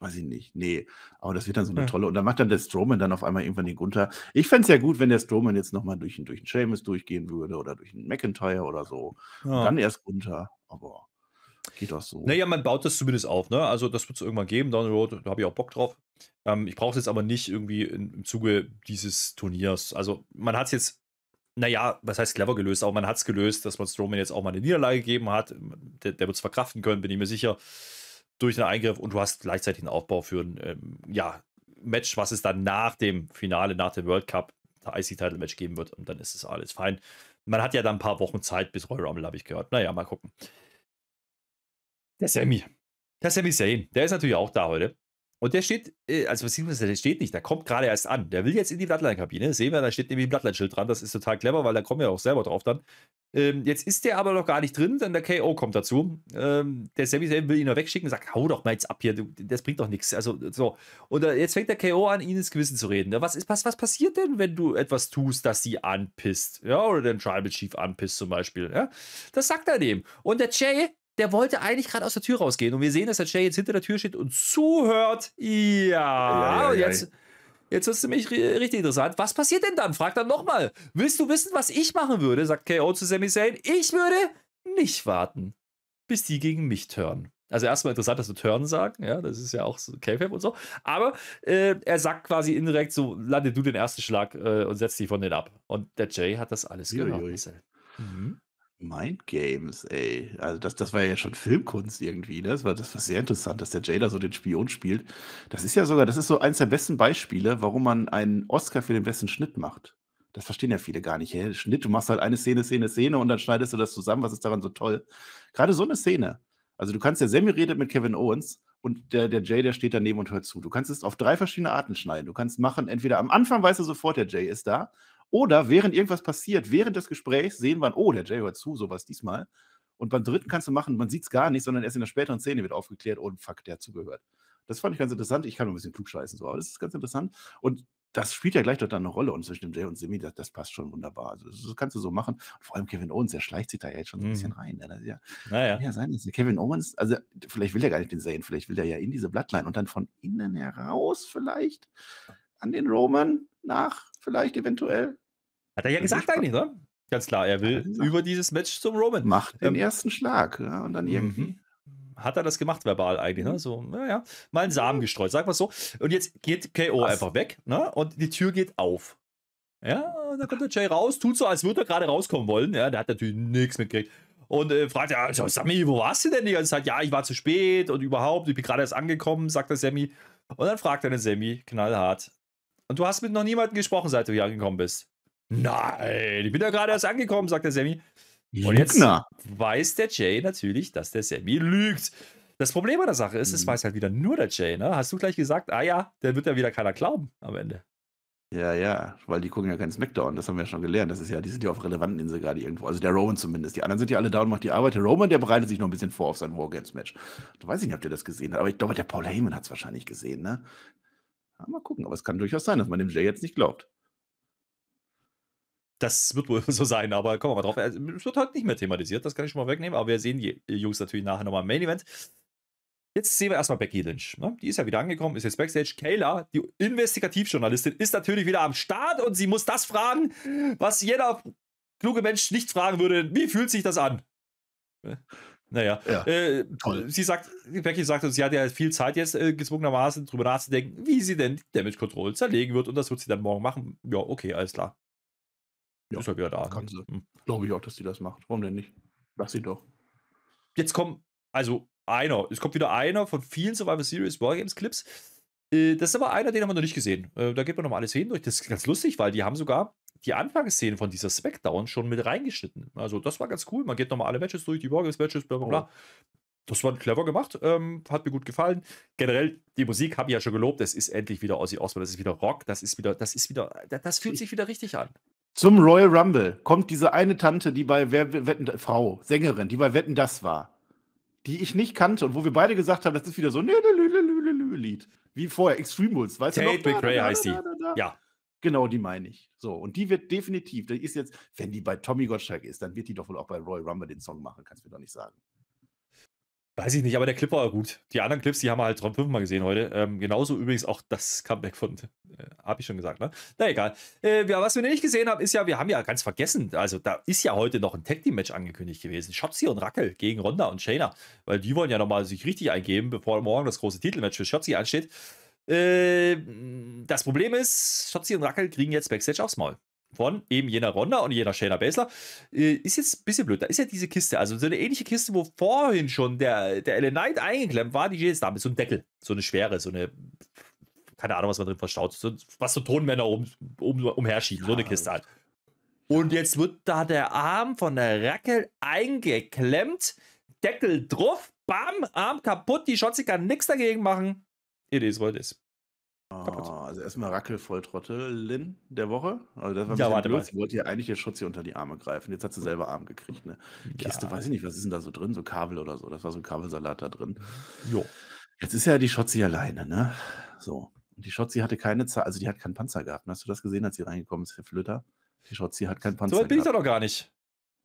weiß ich nicht, nee. Aber das wird dann so eine tolle. Und dann macht dann der Strowman dann auf einmal irgendwann den Gunter. Ich fände es ja gut, wenn der Strowman jetzt nochmal durch, durch einen Seamus durchgehen würde oder durch einen McIntyre oder so. Ja. Dann erst Gunter. Aber Geht auch so. Naja, man baut das zumindest auf, ne? Also das wird es irgendwann geben, down the road, da habe ich auch Bock drauf. Ähm, ich brauche es jetzt aber nicht irgendwie in, im Zuge dieses Turniers. Also man hat es jetzt, naja, was heißt clever gelöst, aber man hat es gelöst, dass man Strowman jetzt auch mal eine Niederlage gegeben hat. Der, der wird es verkraften können, bin ich mir sicher, durch den Eingriff und du hast gleichzeitig einen Aufbau für ein, ähm, ja, Match, was es dann nach dem Finale, nach dem World Cup, IC-Title-Match geben wird und dann ist es alles fein. Man hat ja dann ein paar Wochen Zeit bis Royal Rumble, habe ich gehört. Naja, mal gucken. Der Sammy. Der Sammy Zayn, der ist natürlich auch da heute. Und der steht, äh, also beziehungsweise der steht nicht, der kommt gerade erst an. Der will jetzt in die Blattline-Kabine. Sehen wir, da steht nämlich ein Blattline-Schild dran. Das ist total clever, weil da kommen wir auch selber drauf dann. Ähm, jetzt ist der aber noch gar nicht drin, denn der KO kommt dazu. Ähm, der Sammy Zayn will ihn noch wegschicken, und sagt, hau doch mal jetzt ab hier, du, das bringt doch nichts. Also so. Und äh, jetzt fängt der KO an, ihn ins Gewissen zu reden. Was, ist, was, was passiert denn, wenn du etwas tust, das sie anpisst? Ja, oder den Tribal Chief anpisst zum Beispiel. Ja? Das sagt er dem. Und der Jay, der wollte eigentlich gerade aus der Tür rausgehen. Und wir sehen, dass der Jay jetzt hinter der Tür steht und zuhört. Ja, ja, ja, ja jetzt. Jetzt wird es nämlich richtig interessant. Was passiert denn dann? Frag dann nochmal. Willst du wissen, was ich machen würde? Sagt KO zu Sami Zayn. Ich würde nicht warten, bis die gegen mich turnen. Also erstmal interessant, dass du Turn sagen, ja, das ist ja auch so K-Fab und so. Aber äh, er sagt quasi indirekt so, lande du den ersten Schlag äh, und setz dich von denen ab. Und der Jay hat das alles gemacht. Mhm. Mind Games, ey. Also das, das war ja schon Filmkunst irgendwie, ne? Das war, das war sehr interessant, dass der Jada so den Spion spielt. Das ist ja sogar, das ist so eins der besten Beispiele, warum man einen Oscar für den besten Schnitt macht. Das verstehen ja viele gar nicht. Hey, Schnitt, du machst halt eine Szene, Szene, Szene und dann schneidest du das zusammen. Was ist daran so toll? Gerade so eine Szene. Also du kannst ja, Sammy redet mit Kevin Owens und der, der Jay, der steht daneben und hört zu. Du kannst es auf drei verschiedene Arten schneiden. Du kannst machen, entweder am Anfang weißt du sofort, der Jay ist da oder während irgendwas passiert, während des Gesprächs sehen wir, oh, der Jay hört zu, sowas diesmal. Und beim dritten kannst du machen, man sieht es gar nicht, sondern erst in der späteren Szene wird aufgeklärt, oh, fuck, der hat zugehört. Das fand ich ganz interessant. Ich kann nur ein bisschen klugscheißen, so, aber das ist ganz interessant. Und das spielt ja gleich dort dann eine Rolle. Und zwischen dem Jay und Simi, das, das passt schon wunderbar. Also, das kannst du so machen. Und vor allem Kevin Owens, der schleicht sich da ja jetzt schon so ein bisschen mhm. rein. Ne? Ja, naja. ja sein, Kevin Owens, also vielleicht will er gar nicht den sehen, vielleicht will er ja in diese Blattline und dann von innen heraus vielleicht an den Roman nach vielleicht eventuell. Hat er ja gesagt eigentlich, ne? Ganz klar, er will also, über dieses Match zum Roman. Macht den ähm, ersten Schlag, ja, und dann irgendwie. Mhm. Hat er das gemacht, verbal eigentlich, ne? Mhm. So, naja, mal einen Samen gestreut, sag mal so. Und jetzt geht K.O. einfach weg, ne? Und die Tür geht auf. Ja, und dann kommt der Jay raus, tut so, als würde er gerade rauskommen wollen. Ja, der hat natürlich nichts mitgekriegt. Und äh, fragt ja, Sammy, wo warst du denn die ganze Zeit? Ja, ich war zu spät und überhaupt, ich bin gerade erst angekommen, sagt der Sammy. Und dann fragt er den Sammy knallhart, und du hast mit noch niemandem gesprochen, seit du hier angekommen bist. Nein, ich bin ja gerade erst angekommen, sagt der Sammy. Und jetzt weiß der Jay natürlich, dass der Sammy lügt. Das Problem an der Sache ist, es mhm. weiß halt wieder nur der Jay, ne? Hast du gleich gesagt, ah ja, der wird ja wieder keiner glauben am Ende. Ja, ja, weil die gucken ja keinen Smackdown, das haben wir ja schon gelernt. Das ist ja, die sind ja auf relevanten Inseln gerade irgendwo. Also der Roman zumindest. Die anderen sind ja alle da und macht die Arbeit. Der Roman, der bereitet sich noch ein bisschen vor auf sein Wargames-Match. Du weißt nicht, ob der das gesehen hat, aber ich glaube, der Paul Heyman hat es wahrscheinlich gesehen, ne? Ja, mal gucken, aber es kann durchaus sein, dass man dem Jay jetzt nicht glaubt. Das wird wohl so sein, aber kommen wir mal drauf. Also, es wird halt nicht mehr thematisiert, das kann ich schon mal wegnehmen, aber wir sehen die Jungs natürlich nachher nochmal im Main Event. Jetzt sehen wir erstmal Becky Lynch. Ne? Die ist ja wieder angekommen, ist jetzt Backstage. Kayla, die Investigativjournalistin, ist natürlich wieder am Start und sie muss das fragen, was jeder kluge Mensch nicht fragen würde. Wie fühlt sich das an? Äh, naja, ja, äh, sie sagt, Becky sagt sie hat ja, viel Zeit jetzt äh, gezwungenermaßen drüber nachzudenken, wie sie denn die Damage Control zerlegen wird und das wird sie dann morgen machen. Ja, okay, alles klar. Ja, ist halt wieder da. Ne? Kann sie. Hm. Glaube ich auch, dass sie das macht. Warum denn nicht? Lass sie doch. Jetzt kommt, also einer, es kommt wieder einer von vielen Survivor Series Wargames Clips. Äh, das ist aber einer, den haben wir noch nicht gesehen. Äh, da geht man nochmal alles hin. Das ist ganz lustig, weil die haben sogar die Anfangsszenen von dieser Smackdown schon mit reingeschnitten. Also das war ganz cool. Man geht nochmal alle Matches durch, die Wargames-Matches, bla bla bla. Oh. Das war clever gemacht, ähm, hat mir gut gefallen. Generell, die Musik habe ich ja schon gelobt, Es ist endlich wieder Aussie Osborne, das ist wieder Rock, das ist wieder, das ist wieder, das fühlt sich wieder richtig an. Zum Royal Rumble kommt diese eine Tante, die bei Wer Wetten, Frau, Sängerin, die bei Wetten das war, die ich nicht kannte und wo wir beide gesagt haben, das ist wieder so ein Lied. Wie vorher, Extreme Rules, weißt Tate du? Tate McRae heißt die. Ja. Genau, die meine ich. So, und die wird definitiv, die ist jetzt, wenn die bei Tommy Gottschalk ist, dann wird die doch wohl auch bei Roy Rumble den Song machen, kannst du mir doch nicht sagen. Weiß ich nicht, aber der Clip war gut. Die anderen Clips, die haben wir halt fünfmal gesehen heute. Ähm, genauso übrigens auch das Comeback von, äh, habe ich schon gesagt, ne? Na egal. Äh, was wir nicht gesehen haben, ist ja, wir haben ja ganz vergessen, also da ist ja heute noch ein Tag Team Match angekündigt gewesen. Shotzi und Rackel gegen Ronda und Shayna, weil die wollen ja nochmal sich richtig eingeben, bevor morgen das große Titelmatch für Shotzi ansteht. Ähm, das Problem ist, Schotzi und Rackel kriegen jetzt Backstage aufs Maul. Von eben jener Ronda und jener Shayna Basler. Äh, ist jetzt ein bisschen blöd. Da ist ja diese Kiste, also so eine ähnliche Kiste, wo vorhin schon der, der Ellen Knight eingeklemmt war, die steht jetzt da mit so einem Deckel. So eine schwere, so eine keine Ahnung, was man drin verstaut. So, was so Tonmänner um, um, umherschieben, ja, so eine Kiste halt. Und jetzt wird da der Arm von der Rackel eingeklemmt, Deckel drauf, bam, Arm kaputt, die Schotzi kann nichts dagegen machen it is what it is. Kaputt. Oh, also erstmal Rackelvolltrottelin der Woche. Also das war ja, warte blöd. mal. Sie wollte ja eigentlich ihr Schutz hier unter die Arme greifen. Jetzt hat sie selber Arm gekriegt. Ne? Kiste, ja. weiß ich nicht, was ist denn da so drin? So Kabel oder so. Das war so ein Kabelsalat da drin. Jo. Jetzt ist ja die Schotzi alleine, ne? So. Und die Schotzi hatte keine Zahl, also die hat keinen Panzer gehabt. Hast du das gesehen, als sie reingekommen ist, Herr Flöter? Die Schotzi hat keinen Panzer. gehabt. So weit bin ich doch noch gar nicht.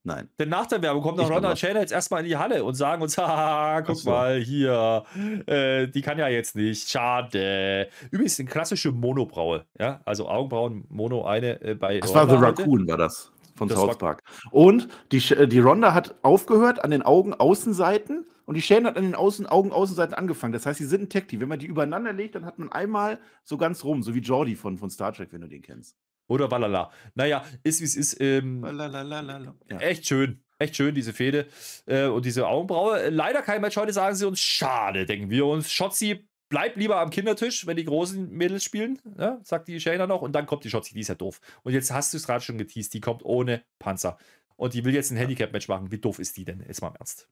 Nein. Denn nach der Werbung kommt auch Ronda Chandler jetzt erstmal in die Halle und sagen uns, haha, guck so. mal hier, äh, die kann ja jetzt nicht, schade. Übrigens eine klassische Monobraue, ja, also Augenbrauen, Mono eine äh, bei. Das Ronda war The Raccoon, heute. war das von das South Park. Und die, die Ronda hat aufgehört an den Augenaußenseiten und die Shane hat an den Außen, Augenaußenseiten angefangen. Das heißt, sie sind ein tech Team. Wenn man die übereinander legt, dann hat man einmal so ganz rum, so wie Jordi von, von Star Trek, wenn du den kennst. Oder Walala. Naja, ist wie es ist. Ähm, ja. Echt schön. Echt schön, diese Fehde äh, und diese Augenbraue. Leider kein Match heute, sagen sie uns. Schade, denken wir uns. Schotzi bleibt lieber am Kindertisch, wenn die großen Mädels spielen, ne? sagt die Shayna noch. Und dann kommt die Schotzi, die ist ja doof. Und jetzt hast du es gerade schon geteased, die kommt ohne Panzer. Und die will jetzt ein Handicap-Match machen. Wie doof ist die denn? Jetzt mal im Ernst.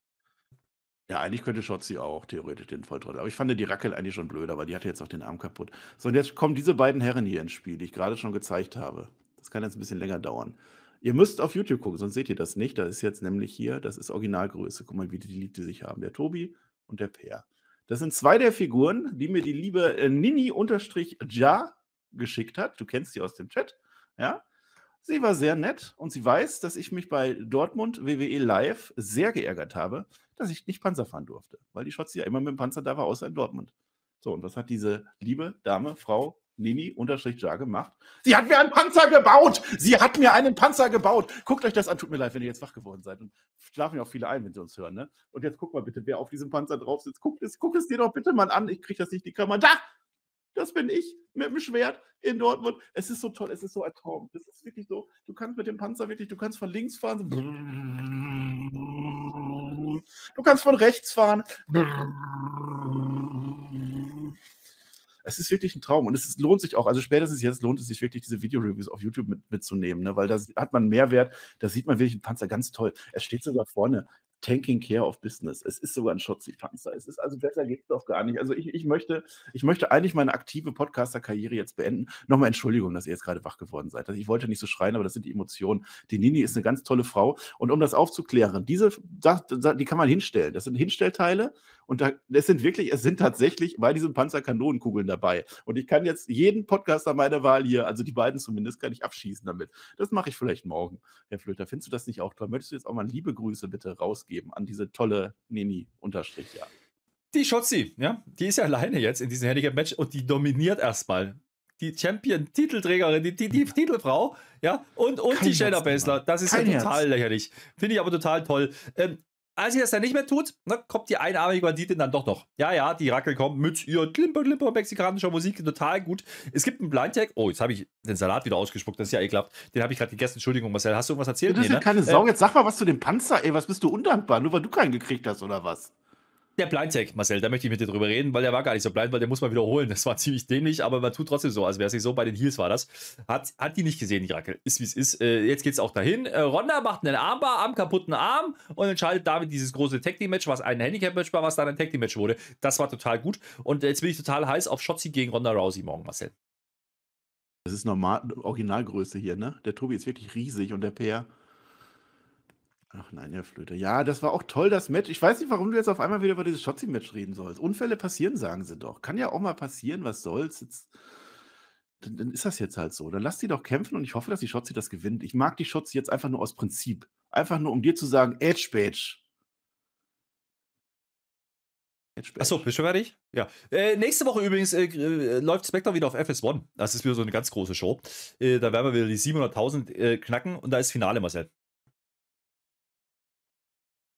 Ja, eigentlich könnte Schotzi auch theoretisch den Volltrottel. Aber ich fand die Rackel eigentlich schon blöd, aber die hatte jetzt auch den Arm kaputt. So, und jetzt kommen diese beiden Herren hier ins Spiel, die ich gerade schon gezeigt habe. Das kann jetzt ein bisschen länger dauern. Ihr müsst auf YouTube gucken, sonst seht ihr das nicht. Das ist jetzt nämlich hier, das ist Originalgröße. Guck mal, wie die lieb die sich haben. Der Tobi und der Peer. Das sind zwei der Figuren, die mir die liebe äh, Nini-Ja geschickt hat. Du kennst sie aus dem Chat. Ja. Sie war sehr nett und sie weiß, dass ich mich bei Dortmund WWE Live sehr geärgert habe, dass ich nicht Panzer fahren durfte, weil die Schotzi ja immer mit dem Panzer da war, außer in Dortmund. So, und was hat diese liebe Dame, Frau Nini unterstrich Ja gemacht? Sie hat mir einen Panzer gebaut! Sie hat mir einen Panzer gebaut! Guckt euch das an, tut mir leid, wenn ihr jetzt wach geworden seid. Und schlafen ja auch viele ein, wenn sie uns hören, ne? Und jetzt guck mal bitte, wer auf diesem Panzer drauf sitzt. Guckt es, guck es dir doch bitte mal an. Ich kriege das nicht die Kamera. Da! das bin ich mit dem Schwert in Dortmund. Es ist so toll, es ist so ein Traum. Es ist wirklich so, du kannst mit dem Panzer wirklich, du kannst von links fahren, du kannst von rechts fahren. Es ist wirklich ein Traum und es ist, lohnt sich auch. Also spätestens jetzt lohnt es sich wirklich, diese Videoreviews auf YouTube mit, mitzunehmen, ne? weil da hat man Mehrwert. Da sieht man wirklich einen Panzer ganz toll. Er steht sogar vorne Taking Care of Business. Es ist sogar ein Schotzi-Panzer. Es ist also besser geht es doch gar nicht. Also ich, ich, möchte, ich möchte eigentlich meine aktive Podcaster-Karriere jetzt beenden. Nochmal Entschuldigung, dass ihr jetzt gerade wach geworden seid. Also ich wollte nicht so schreien, aber das sind die Emotionen. Die Nini ist eine ganz tolle Frau. Und um das aufzuklären, diese, die kann man hinstellen. Das sind Hinstellteile und da, es sind wirklich, es sind tatsächlich bei diesen Panzerkanonenkugeln dabei. Und ich kann jetzt jeden Podcaster meiner Wahl hier, also die beiden zumindest, kann ich abschießen damit. Das mache ich vielleicht morgen. Herr Flöter, findest du das nicht auch toll? Möchtest du jetzt auch mal liebe Grüße bitte rausgeben an diese tolle Neni-Unterstrich, ja? Die Schotzi, ja, die ist ja alleine jetzt in diesem Handicap-Match und die dominiert erstmal die Champion-Titelträgerin, die, die, die, Titelfrau, ja, und, und die Shader Baszler. Das ist Kein ja total Herz. lächerlich. Finde ich aber total toll. Ähm, als sie das dann nicht mehr tut, ne, kommt die einarmige Banditin dann doch noch. Ja, ja, die Rackel kommt mit ihr Klimper, Klimper mexikanischer Musik, total gut. Es gibt einen Blind Tag. Oh, jetzt habe ich den Salat wieder ausgespuckt, das ist ja ekelhaft. Den habe ich gerade gegessen. Entschuldigung, Marcel, hast du irgendwas erzählt? Du bist nee, ne? keine äh? Sorge. Äh, jetzt sag mal was zu dem Panzer, ey. Was bist du undankbar? Nur weil du keinen gekriegt hast, oder was? der Blindtag, Marcel, da möchte ich mit dir drüber reden, weil der war gar nicht so blind, weil der muss man wiederholen. Das war ziemlich dämlich, aber man tut trotzdem so, als wäre es nicht so. Bei den Heels war das. Hat, hat die nicht gesehen, die Rackel. Ist wie es ist. Äh, jetzt es auch dahin. Äh, Ronda macht einen Armbar am kaputten Arm und entscheidet damit dieses große Tag Team Match, was ein Handicap Match war, was dann ein Tag Team Match wurde. Das war total gut. Und jetzt bin ich total heiß auf Shotzi gegen Ronda Rousey morgen, Marcel. Das ist normal, Originalgröße hier, ne? Der Tobi ist wirklich riesig und der Peer. Ach nein, Herr Flöte. Ja, das war auch toll, das Match. Ich weiß nicht, warum du jetzt auf einmal wieder über dieses schotzi match reden sollst. Unfälle passieren, sagen sie doch. Kann ja auch mal passieren, was soll's. Jetzt, dann, dann, ist das jetzt halt so. Dann lass die doch kämpfen und ich hoffe, dass die Schotzi das gewinnt. Ich mag die Schotzi jetzt einfach nur aus Prinzip. Einfach nur, um dir zu sagen, Edge Badge. Achso, bist du fertig? Ja. Äh, nächste Woche übrigens äh, äh, läuft Spectre wieder auf FS1. Das ist wieder so eine ganz große Show. Äh, da werden wir wieder die 700.000 äh, knacken und da ist Finale, Marcel.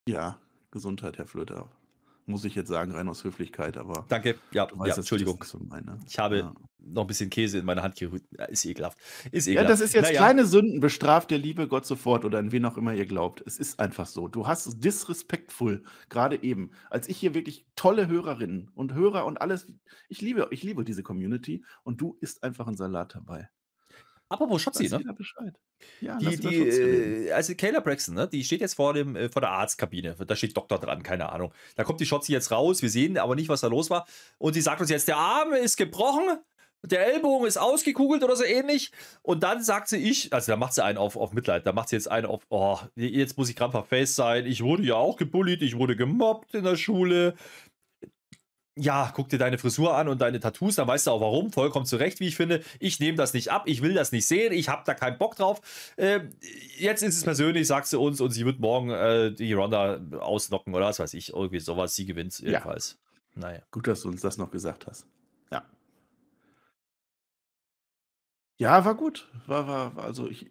Ja, Gesundheit, Herr Flöter. Muss ich jetzt sagen, rein aus Höflichkeit, aber. Danke, ja, weißt, ja Entschuldigung. So meine. Ich habe ja. noch ein bisschen Käse in meiner Hand gerührt. Ist ekelhaft. Ist ekelhaft. Ja, das ist jetzt naja. kleine Sünden. Bestraft der liebe Gott sofort oder an wen auch immer ihr glaubt. Es ist einfach so. Du hast es disrespektvoll, gerade eben. Als ich hier wirklich tolle Hörerinnen und Hörer und alles. Ich liebe, ich liebe diese Community und du isst einfach einen Salat dabei. Apropos Schotzi, ne? Ja, die, die, äh, also Kayla Braxton, ne? die steht jetzt vor, dem, äh, vor der Arztkabine. Da steht Doktor dran, keine Ahnung. Da kommt die Schotzi jetzt raus, wir sehen aber nicht, was da los war. Und sie sagt uns jetzt, der Arm ist gebrochen, der Ellbogen ist ausgekugelt oder so ähnlich. Und dann sagt sie, ich, also da macht sie einen auf, auf Mitleid, da macht sie jetzt einen auf, oh, jetzt muss ich krampfhaft face sein, ich wurde ja auch gebullied, ich wurde gemobbt in der Schule, ja, guck dir deine Frisur an und deine Tattoos, dann weißt du auch warum, vollkommen zurecht, wie ich finde. Ich nehme das nicht ab, ich will das nicht sehen, ich habe da keinen Bock drauf. Äh, jetzt ist es persönlich, sagt sie uns, und sie wird morgen äh, die Ronda ausnocken oder was weiß ich, irgendwie sowas, sie gewinnt jedenfalls. Ja. Naja. Gut, dass du uns das noch gesagt hast. Ja, war gut. War, war, war, also ich,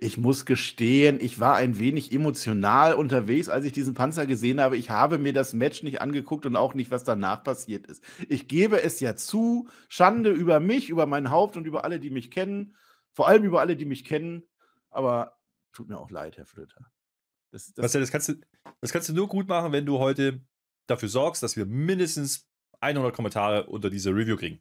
ich muss gestehen, ich war ein wenig emotional unterwegs, als ich diesen Panzer gesehen habe. Ich habe mir das Match nicht angeguckt und auch nicht, was danach passiert ist. Ich gebe es ja zu, Schande über mich, über mein Haupt und über alle, die mich kennen. Vor allem über alle, die mich kennen. Aber tut mir auch leid, Herr Flöter. Das, das, Marcel, das, kannst du, das kannst du nur gut machen, wenn du heute dafür sorgst, dass wir mindestens 100 Kommentare unter diese Review kriegen.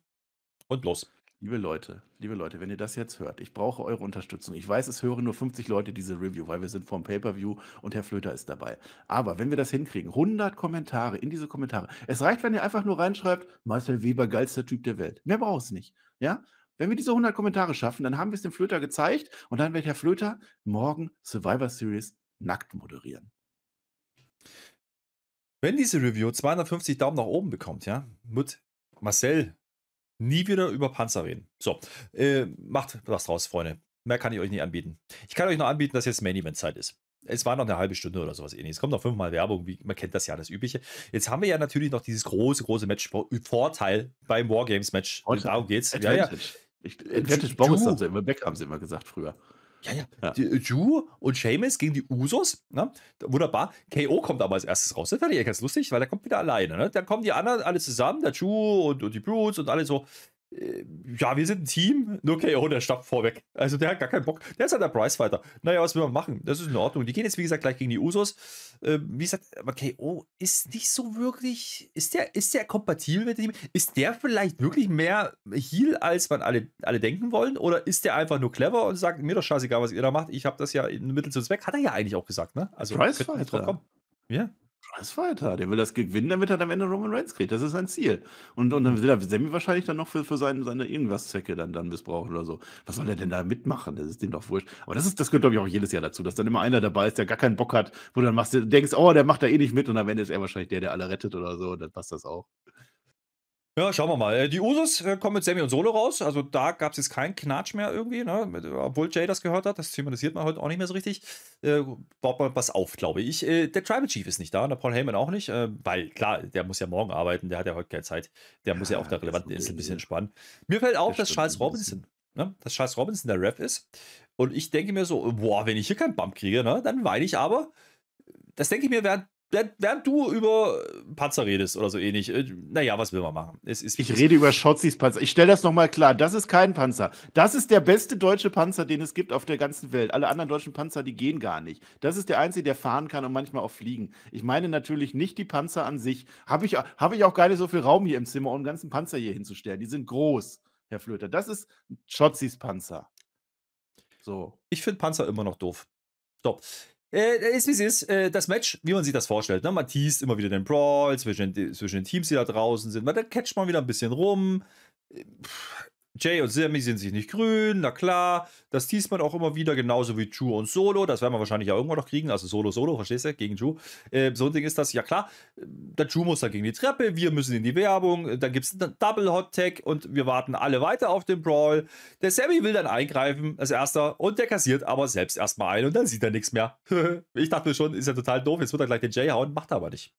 Und los. Liebe Leute, liebe Leute, wenn ihr das jetzt hört, ich brauche eure Unterstützung. Ich weiß, es hören nur 50 Leute diese Review, weil wir sind vom Pay-Per-View und Herr Flöter ist dabei. Aber wenn wir das hinkriegen, 100 Kommentare in diese Kommentare. Es reicht, wenn ihr einfach nur reinschreibt, Marcel Weber, geilster Typ der Welt. Mehr braucht es nicht. Ja? Wenn wir diese 100 Kommentare schaffen, dann haben wir es dem Flöter gezeigt und dann wird Herr Flöter morgen Survivor Series nackt moderieren. Wenn diese Review 250 Daumen nach oben bekommt, ja, wird Marcel nie wieder über Panzer reden. So, äh, macht was draus, Freunde. Mehr kann ich euch nicht anbieten. Ich kann euch noch anbieten, dass jetzt Main Event Zeit ist. Es war noch eine halbe Stunde oder sowas ähnliches. Es Kommt noch fünfmal Werbung, wie man kennt das ja, das Übliche. Jetzt haben wir ja natürlich noch dieses große, große Match Vorteil beim Wargames Match. Darum geht's. Advantage. Ja, ja. Ich, Advantage Bonus haben sie immer, Backup haben sie immer gesagt früher. Ja, ja. ja. Drew äh, und Seamus gegen die Usos. Ne? Wunderbar. KO kommt aber als erstes raus. Das fand ich ganz lustig, weil der kommt wieder alleine. Ne? Dann kommen die anderen alle zusammen, der Drew und, und die Brutes und alle so. Äh, ja, wir sind ein Team. Okay, oh, der stapft vorweg. Also der hat gar keinen Bock. Der ist halt der Price Fighter. Naja, was will man machen? Das ist in Ordnung. Die gehen jetzt, wie gesagt, gleich gegen die Usos. Ähm, wie gesagt, okay, oh, ist nicht so wirklich. Ist der, ist der kompatibel mit dem? Ist der vielleicht wirklich mehr Heal, als man alle, alle denken wollen? Oder ist der einfach nur clever und sagt, mir doch scheißegal, was ihr da macht. Ich habe das ja in Mittel zum Zweck. Hat er ja eigentlich auch gesagt, ne? Also, Prizefighter. Ja. Scheiß weiter. der will das gewinnen, damit er am Ende Roman Reigns kriegt. Das ist sein Ziel. Und, und dann will er Sammy wahrscheinlich dann noch für, für seine, seine irgendwas Zwecke dann, dann missbrauchen oder so. Was soll er denn da mitmachen? Das ist dem doch wurscht. Aber das ist, das gehört, glaube ich, auch jedes Jahr dazu, dass dann immer einer dabei ist, der gar keinen Bock hat, wo du dann machst, denkst, oh, der macht da eh nicht mit und am Ende ist er wahrscheinlich der, der alle rettet oder so. Und dann passt das auch. Ja, schauen wir mal. Äh, die Usos äh, kommen mit Sammy und Solo raus. Also da gab es jetzt keinen Knatsch mehr irgendwie, ne? obwohl Jay das gehört hat. Das thematisiert man heute auch nicht mehr so richtig. Äh, baut man was auf, glaube ich. Äh, der Tribal Chief ist nicht da, und der Paul Heyman auch nicht. Äh, weil klar, der muss ja morgen arbeiten, der hat ja heute keine Zeit. Der ja, muss ja auf der relevanten Insel ein bisschen entspannen. Mir fällt auf, dass Charles Robinson, ne? dass Charles Robinson der Rev ist. Und ich denke mir so, boah, wenn ich hier keinen Bump kriege, ne? dann weine ich aber. Das denke ich mir während während du über Panzer redest oder so ähnlich, äh, naja, was will man machen? Es ist ich rede über Schotzis Panzer. Ich stelle das nochmal klar. Das ist kein Panzer. Das ist der beste deutsche Panzer, den es gibt auf der ganzen Welt. Alle anderen deutschen Panzer, die gehen gar nicht. Das ist der einzige, der fahren kann und manchmal auch fliegen. Ich meine natürlich nicht die Panzer an sich. Habe ich, hab ich auch gar nicht so viel Raum hier im Zimmer, um einen ganzen Panzer hier hinzustellen. Die sind groß, Herr Flöter. Das ist Schotzis Panzer. So. Ich finde Panzer immer noch doof. So. Äh, äh, ist wie es ist, äh, das Match, wie man sich das vorstellt. Ne? Man teast immer wieder den Brawl zwischen, zwischen den Teams, die da draußen sind. Da catcht man wieder ein bisschen rum. Äh, pff, Jay und Sammy sind sich nicht grün, na klar. Das teast man auch immer wieder, genauso wie Drew und Solo. Das werden wir wahrscheinlich ja irgendwann noch kriegen. Also Solo, Solo, verstehst du? Gegen Drew. Äh, so ein Ding ist das, ja klar. Der Drew muss dann gegen die Treppe, wir müssen in die Werbung. Dann gibt es einen Double Hot Tag und wir warten alle weiter auf den Brawl. Der Sammy will dann eingreifen als erster und der kassiert aber selbst erstmal ein und dann sieht er nichts mehr. ich dachte mir schon, ist ja total doof, jetzt wird er gleich den Jay hauen, macht er aber nicht.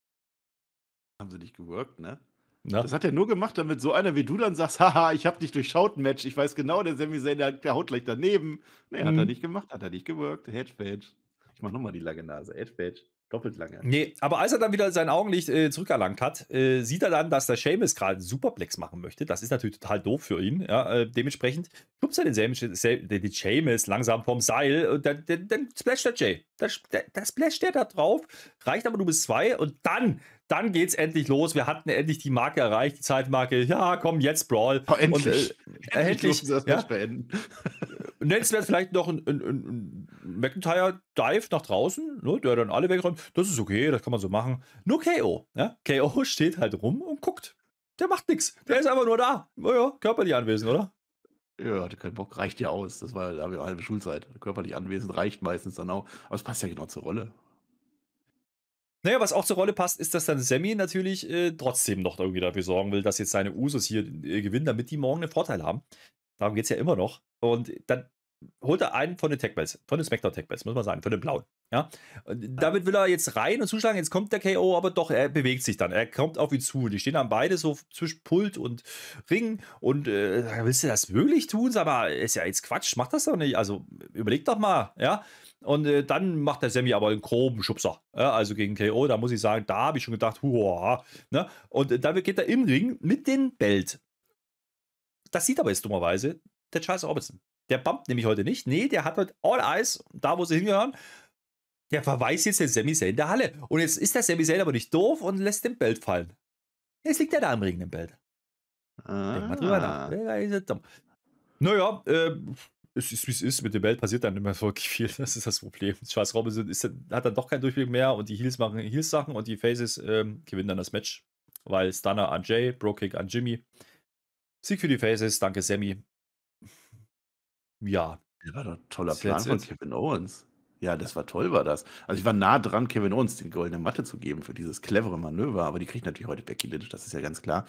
Haben sie nicht geworkt, ne? Na? Ne? Das hat er nur gemacht, damit so einer wie du dann sagst, haha, ich habe dich durchschaut, Match. Ich weiß genau, der Sammy Zayn, der, der haut gleich daneben. Nee, mhm. hat er mhm. nicht gemacht, hat er nicht gewirkt. Hedge Badge. Ich mach nochmal die lange Nase. Hedge Badge. Doppelt lange. Nee, aber als er dann wieder sein Augenlicht äh, zurückerlangt hat, äh, sieht er dann, dass der Seamus gerade einen Superplex machen möchte. Das ist natürlich total doof für ihn. Ja? Äh, dementsprechend schubst er den, Seamus, langsam vom Seil und dann, dann, dann splasht der Jay. Da, da splasht der da drauf, reicht aber nur bis zwei und dann dann geht's endlich los. Wir hatten endlich die Marke erreicht, die Zeitmarke. Ja, komm, jetzt Brawl. Oh, endlich. Und, äh, endlich. endlich ja. Äh, nennst du vielleicht noch ein, ein, ein McIntyre-Dive nach draußen, ne, der dann alle wegräumt. Das ist okay, das kann man so machen. Nur KO. Ja? KO steht halt rum und guckt. Der macht nichts. Der ist einfach nur da. Naja, oh körperlich anwesend, oder? Ja, hatte keinen Bock, reicht ja aus. Das war ja da halbe Schulzeit. Körperlich anwesend reicht meistens dann auch. Aber es passt ja genau zur Rolle. Naja, was auch zur Rolle passt, ist, dass dann Sammy natürlich äh, trotzdem noch irgendwie dafür sorgen will, dass jetzt seine Usos hier äh, gewinnen, damit die morgen einen Vorteil haben. Darum geht es ja immer noch. Und dann holt er einen von den Tech-Bells, von den Smackdown-Tech-Bells, muss man sagen, von den blauen. Ja? damit will er jetzt rein und zuschlagen. Jetzt kommt der KO, aber doch, er bewegt sich dann. Er kommt auf ihn zu. Die stehen dann beide so zwischen Pult und Ring. Und äh, willst du das wirklich tun? Sag mal, ist ja jetzt Quatsch, mach das doch nicht. Also überleg doch mal, ja. Und äh, dann macht der Sammy aber einen groben Schubser. Ja, also gegen KO, da muss ich sagen, da habe ich schon gedacht, huah. Ne? Und äh, dann geht er im Ring mit dem Belt. Das sieht aber jetzt dummerweise der Charles Robinson. Der bumpt nämlich heute nicht. Nee, der hat heute All Eyes, da wo sie hingehören. Der verweist jetzt den Sammy Zayn der Halle. Und jetzt ist der Sammy Zayn aber nicht doof und lässt den Belt fallen. Jetzt liegt er da im Ring, im Belt. Ah. Denk mal drüber nach. Ah. Der ist ja dumm. Naja, äh, es ist, wie es ist. Mit der Welt passiert dann immer wirklich viel. Das ist das Problem. Schwarz Robinson ist, hat dann doch keinen Durchblick mehr und die Heels machen Heels-Sachen und die Faces ähm, gewinnen dann das Match. Weil Stunner an Jay, Brokick an Jimmy. Sieg für die Faces, danke Sammy. Ja. Ja, toller Plan von Kevin Owens. Ja, das war toll, war das. Also ich war nah dran, Kevin Owens die goldene Matte zu geben für dieses clevere Manöver, aber die kriegt natürlich heute Becky Lynch, das ist ja ganz klar.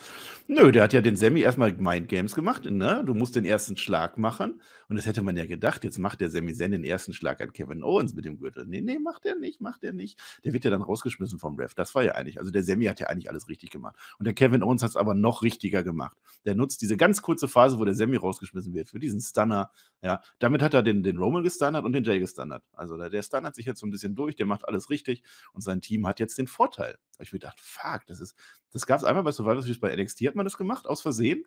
Nö, der hat ja den Sammy erstmal Mind Games gemacht, ne? Du musst den ersten Schlag machen und das hätte man ja gedacht, jetzt macht der Sammy Zen den ersten Schlag an Kevin Owens mit dem Gürtel. Nee, nee, macht er nicht, macht er nicht. Der wird ja dann rausgeschmissen vom Ref, das war ja eigentlich, also der Sammy hat ja eigentlich alles richtig gemacht und der Kevin Owens hat es aber noch richtiger gemacht. Der nutzt diese ganz kurze Phase, wo der Sammy rausgeschmissen wird, für diesen Stunner, ja. Damit hat er den, den Roman gestunnert und den Jay gestunnert. also oder der standard sich jetzt so ein bisschen durch, der macht alles richtig und sein Team hat jetzt den Vorteil. Da ich mir gedacht, fuck, das ist, das gab es einmal bei Survivor Series bei NXT, hat man das gemacht, aus Versehen.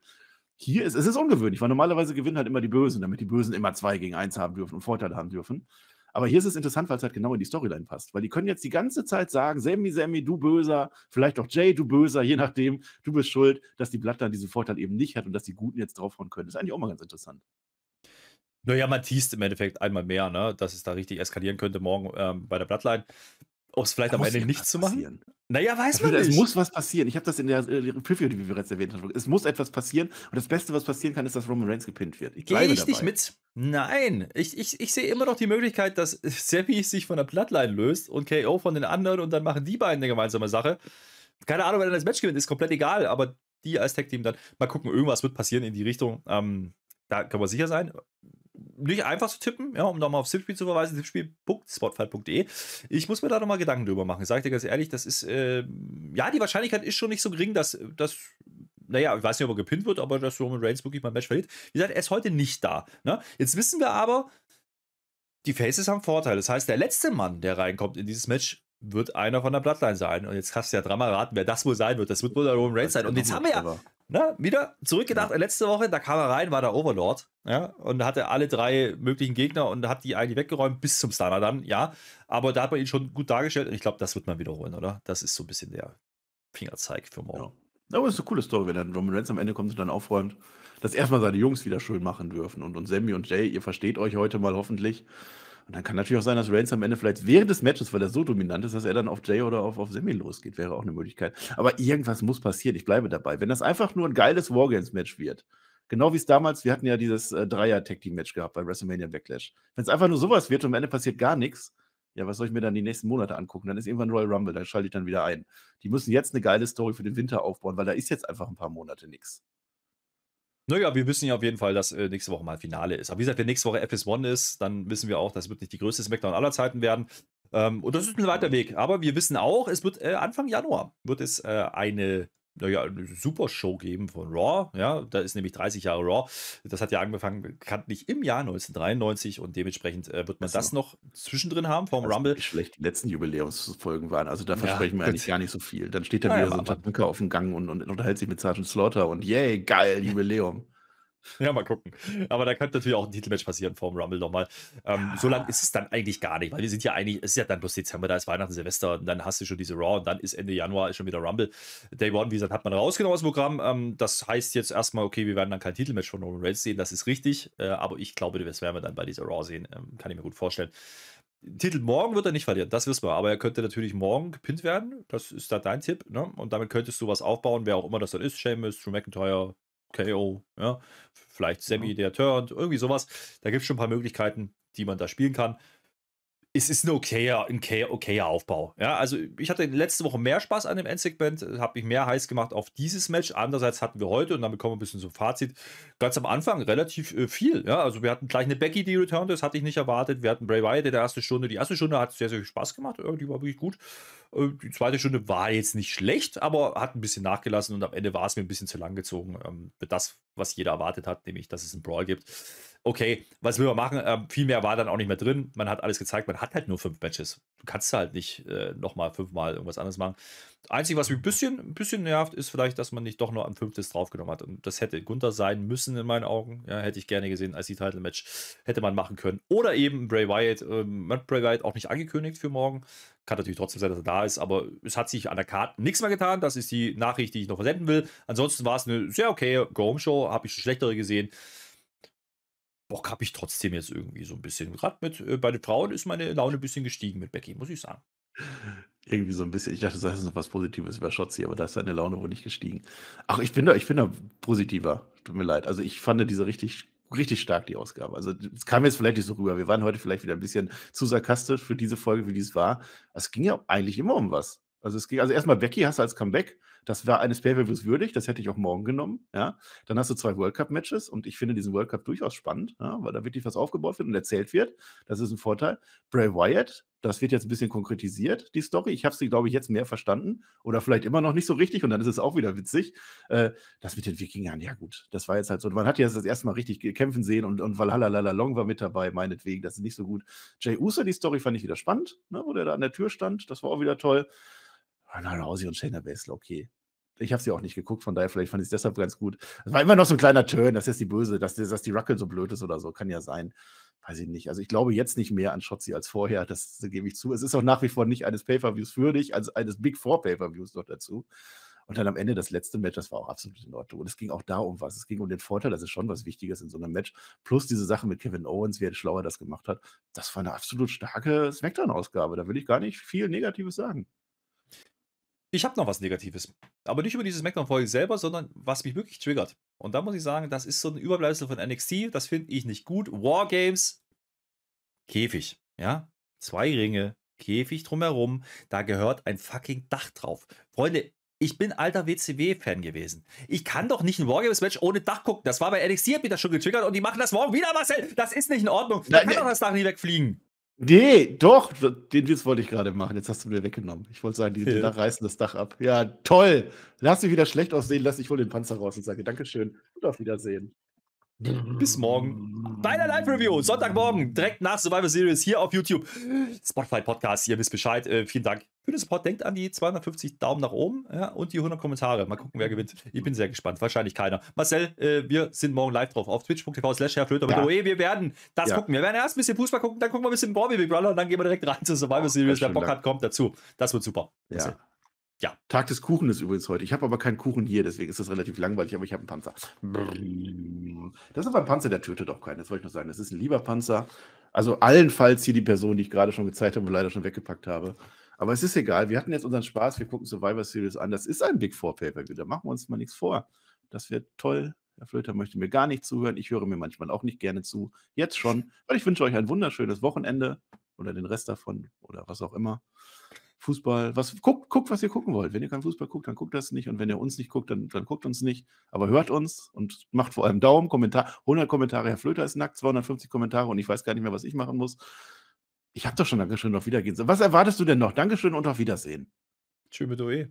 Hier ist es ist ungewöhnlich, weil normalerweise gewinnen halt immer die Bösen, damit die Bösen immer zwei gegen eins haben dürfen und Vorteile haben dürfen. Aber hier ist es interessant, weil es halt genau in die Storyline passt. Weil die können jetzt die ganze Zeit sagen, Sammy, Sammy, du Böser, vielleicht auch Jay, du Böser, je nachdem, du bist schuld, dass die Blatt dann diesen Vorteil eben nicht hat und dass die Guten jetzt draufhauen können. Das ist eigentlich auch mal ganz interessant. Naja, man teast im Endeffekt einmal mehr, ne? dass es da richtig eskalieren könnte morgen ähm, bei der Bloodline. Ob es vielleicht da am Ende nichts zu machen? Naja, weiß man nicht. Es muss was passieren. Ich habe das in der äh, Preview, die wir bereits erwähnt haben. Es muss etwas passieren. Und das Beste, was passieren kann, ist, dass Roman Reigns gepinnt wird. Ich Gehe ich dabei. nicht mit? Nein. Ich, ich, ich sehe immer noch die Möglichkeit, dass Sammy sich von der Bloodline löst und KO von den anderen und dann machen die beiden eine gemeinsame Sache. Keine Ahnung, wer dann das Match gewinnt, ist komplett egal. Aber die als Tag-Team dann, mal gucken, irgendwas wird passieren in die Richtung. Ähm, da kann man sicher sein nicht einfach zu tippen, ja, um nochmal auf Tippspiel zu verweisen, tippspiel.spotfight.de. Ich muss mir da nochmal Gedanken drüber machen. Ich sage dir ganz ehrlich, das ist, äh, ja, die Wahrscheinlichkeit ist schon nicht so gering, dass, dass naja, ich weiß nicht, ob er gepinnt wird, aber dass Roman Reigns wirklich mal ein Match verliert. Wie gesagt, er ist heute nicht da. Ne? Jetzt wissen wir aber, die Faces haben Vorteile. Das heißt, der letzte Mann, der reinkommt in dieses Match, wird einer von der Bloodline sein. Und jetzt kannst du ja dreimal raten, wer das wohl sein wird. Das wird wohl der Roman Reigns sein. Und jetzt haben wir ja, na, ne? wieder zurückgedacht ja. letzte Woche, da kam er rein, war der Overlord, ja, und hatte alle drei möglichen Gegner und hat die eigentlich weggeräumt bis zum Stunner dann, ja. Aber da hat man ihn schon gut dargestellt und ich glaube, das wird man wiederholen, oder? Das ist so ein bisschen der Fingerzeig für morgen. Ja. Aber es ist eine coole Story, wenn dann Roman Reigns am Ende kommt und dann aufräumt, dass erstmal seine Jungs wieder schön machen dürfen und, und Sammy und Jay, ihr versteht euch heute mal hoffentlich. Und dann kann natürlich auch sein, dass Reigns am Ende vielleicht während des Matches, weil er so dominant ist, dass er dann auf Jay oder auf, auf Semi losgeht, wäre auch eine Möglichkeit. Aber irgendwas muss passieren, ich bleibe dabei. Wenn das einfach nur ein geiles Wargames-Match wird, genau wie es damals, wir hatten ja dieses äh, Dreier-Tag-Team-Match gehabt bei WrestleMania Backlash. Wenn es einfach nur sowas wird und am Ende passiert gar nichts, ja, was soll ich mir dann die nächsten Monate angucken? Dann ist irgendwann Royal Rumble, dann schalte ich dann wieder ein. Die müssen jetzt eine geile Story für den Winter aufbauen, weil da ist jetzt einfach ein paar Monate nichts. Naja, wir wissen ja auf jeden Fall, dass äh, nächste Woche mal Finale ist. Aber wie gesagt, wenn nächste Woche FS 1 ist, dann wissen wir auch, das wird nicht die größte Smackdown aller Zeiten werden. Ähm, und das ist ein weiter Weg. Aber wir wissen auch, es wird äh, Anfang Januar wird es äh, eine naja, eine super Show geben von Raw. Ja, da ist nämlich 30 Jahre Raw. Das hat ja angefangen, bekanntlich im Jahr 1993 und dementsprechend äh, wird man also, das noch zwischendrin haben vom also Rumble. Wie schlecht die letzten Jubiläumsfolgen waren. Also da versprechen ja, wir eigentlich gar nicht so viel. Dann steht da ja, wieder so ein Tanker auf dem Gang und, und, unterhält sich mit Sergeant Slaughter und yay, geil, Jubiläum. Ja, mal gucken. Aber da könnte natürlich auch ein Titelmatch passieren vor dem Rumble nochmal. Ähm, ja. So lang ist es dann eigentlich gar nicht, weil wir sind ja eigentlich, es ist ja dann bloß Dezember, da ist Weihnachten, Silvester und dann hast du schon diese Raw und dann ist Ende Januar ist schon wieder Rumble. Day One, wie gesagt, hat man rausgenommen aus dem Programm. Ähm, das heißt jetzt erstmal, okay, wir werden dann kein Titelmatch von Roman Reigns sehen, das ist richtig, äh, aber ich glaube, das werden wir dann bei dieser Raw sehen, ähm, kann ich mir gut vorstellen. Titel morgen wird er nicht verlieren, das wissen wir. Aber er könnte natürlich morgen gepinnt werden. Das ist da dein Tipp. Ne? Und damit könntest du was aufbauen, wer auch immer das dann ist. Seamus, Drew McIntyre, KO, ja. Vielleicht mhm. Semi, ja. der turnt, irgendwie sowas. Da gibt es schon ein paar Möglichkeiten, die man da spielen kann es ist ein okayer, ein okayer Aufbau. Ja, also ich hatte letzte Woche mehr Spaß an dem Endsegment, äh, habe mich mehr heiß gemacht auf dieses Match. Andererseits hatten wir heute, und damit kommen wir ein bisschen zum Fazit, ganz am Anfang relativ äh, viel. Ja, also wir hatten gleich eine Becky, die returned das hatte ich nicht erwartet. Wir hatten Bray Wyatt in der ersten Stunde. Die erste Stunde hat sehr, sehr viel Spaß gemacht. Die war wirklich gut. Äh, die zweite Stunde war jetzt nicht schlecht, aber hat ein bisschen nachgelassen und am Ende war es mir ein bisschen zu lang gezogen. für ähm, Das, was jeder erwartet hat, nämlich, dass es einen Brawl gibt okay, was will man machen? Ähm, viel mehr war dann auch nicht mehr drin. Man hat alles gezeigt, man hat halt nur fünf Matches. Du kannst halt nicht äh, nochmal fünfmal irgendwas anderes machen. Einzig, was mich ein bisschen, ein bisschen nervt, ist vielleicht, dass man nicht doch nur ein fünftes draufgenommen hat. Und das hätte Gunther sein müssen in meinen Augen. Ja, hätte ich gerne gesehen als die Title-Match. Hätte man machen können. Oder eben Bray Wyatt. Ähm, man hat Bray Wyatt auch nicht angekündigt für morgen. Kann natürlich trotzdem sein, dass er da ist, aber es hat sich an der Karte nichts mehr getan. Das ist die Nachricht, die ich noch versenden will. Ansonsten war es eine sehr okay Go-Home-Show. Habe ich schon schlechtere gesehen. Bock habe ich trotzdem jetzt irgendwie so ein bisschen. Gerade mit äh, bei den Frauen ist meine Laune ein bisschen gestiegen mit Becky, muss ich sagen. Irgendwie so ein bisschen. Ich dachte, das heißt noch was Positives über Schotzi, aber da ist deine Laune wohl nicht gestiegen. Ach, ich bin da, ich bin da positiver. Tut mir leid. Also ich fand diese richtig, richtig stark, die Ausgabe. Also es kam jetzt vielleicht nicht so rüber. Wir waren heute vielleicht wieder ein bisschen zu sarkastisch für diese Folge, wie dies war. Es ging ja eigentlich immer um was. Also es ging, also erstmal Becky hast du als Comeback das war eines Pay-Per-Views würdig, das hätte ich auch morgen genommen. Ja? Dann hast du zwei World Cup-Matches und ich finde diesen World Cup durchaus spannend, ja? weil da wirklich was aufgebaut wird und erzählt wird. Das ist ein Vorteil. Bray Wyatt, das wird jetzt ein bisschen konkretisiert, die Story. Ich habe sie, glaube ich, jetzt mehr verstanden oder vielleicht immer noch nicht so richtig und dann ist es auch wieder witzig. Äh, das mit den Wikingern, ja gut, das war jetzt halt so. man hat ja das erste Mal richtig kämpfen sehen und, und Valhalla Long war mit dabei, meinetwegen, das ist nicht so gut. Jay Uso, die Story fand ich wieder spannend, ne, wo der da an der Tür stand, das war auch wieder toll. Ronald Rousey und Shayna Baszler, okay. Ich habe sie auch nicht geguckt, von daher vielleicht fand ich es deshalb ganz gut. Es war immer noch so ein kleiner Turn, dass jetzt die Böse, dass, dass die Ruckel so blöd ist oder so, kann ja sein. Weiß ich nicht. Also ich glaube jetzt nicht mehr an Schotzi als vorher, das, das gebe ich zu. Es ist auch nach wie vor nicht eines Pay-Per-Views für dich, also eines Big Four Pay-Per-Views noch dazu. Und dann am Ende das letzte Match, das war auch absolut in Ordnung. Und es ging auch da um was. Es ging um den Vorteil, das ist schon was Wichtiges in so einem Match. Plus diese Sache mit Kevin Owens, wer schlauer das gemacht hat. Das war eine absolut starke Smackdown-Ausgabe. Da will ich gar nicht viel Negatives sagen. Ich habe noch was Negatives. Aber nicht über diese Smackdown-Folge selber, sondern was mich wirklich triggert. Und da muss ich sagen, das ist so ein Überbleibsel von NXT. Das finde ich nicht gut. Wargames, Käfig. Ja, zwei Ringe, Käfig drumherum. Da gehört ein fucking Dach drauf. Freunde, ich bin alter WCW-Fan gewesen. Ich kann doch nicht ein Wargames-Match ohne Dach gucken. Das war bei NXT, hat mich das schon getriggert und die machen das morgen wieder, Marcel. Das ist nicht in Ordnung. Da kann doch das Dach nicht wegfliegen. Nee, doch, den Witz wollte ich gerade machen. Jetzt hast du mir weggenommen. Ich wollte sagen, die, die ja. reißen das Dach ab. Ja, toll. Lass mich wieder schlecht aussehen, lass ich wohl den Panzer raus und sage Dankeschön und auf Wiedersehen. Bis morgen bei der Live-Review. Sonntagmorgen, direkt nach Survivor Series hier auf YouTube. Spotify Podcast, ihr wisst Bescheid. Äh, vielen Dank für Support denkt an die 250 Daumen nach oben ja, und die 100 Kommentare. Mal gucken, wer mhm. gewinnt. Ich bin sehr gespannt. Wahrscheinlich keiner. Marcel, äh, wir sind morgen live drauf auf twitch.tv slash Herr Flöter. Ja. OE, wir werden das ja. gucken. Wir werden erst ein bisschen Fußball gucken, dann gucken wir ein bisschen Bobby Big Brother und dann gehen wir direkt rein zu Survivor Series. Wer Bock hat, kommt dazu. Das wird super. Marcel. Ja. Ja. Tag des Kuchen ist übrigens heute. Ich habe aber keinen Kuchen hier, deswegen ist das relativ langweilig, aber ich habe einen Panzer. Das ist aber ein Panzer, der tötet auch keinen. Das wollte ich nur sagen. Das ist ein lieber Panzer. Also allenfalls hier die Person, die ich gerade schon gezeigt habe und leider schon weggepackt habe. Aber es ist egal. Wir hatten jetzt unseren Spaß. Wir gucken Survivor Series an. Das ist ein Big Four Paper. Da machen wir uns mal nichts vor. Das wird toll. Herr Flöter möchte mir gar nicht zuhören. Ich höre mir manchmal auch nicht gerne zu. Jetzt schon, weil ich wünsche euch ein wunderschönes Wochenende oder den Rest davon oder was auch immer. Fußball, was guckt, guckt, was ihr gucken wollt. Wenn ihr keinen Fußball guckt, dann guckt das nicht. Und wenn ihr uns nicht guckt, dann, dann guckt uns nicht. Aber hört uns und macht vor allem Daumen, Kommentar, 100 Kommentare. Herr Flöter ist nackt, 250 Kommentare und ich weiß gar nicht mehr, was ich machen muss. Ich habe doch schon Dankeschön und auf Wiedergehen. Was erwartest du denn noch? Dankeschön und auf Wiedersehen. Tschüss mit OE.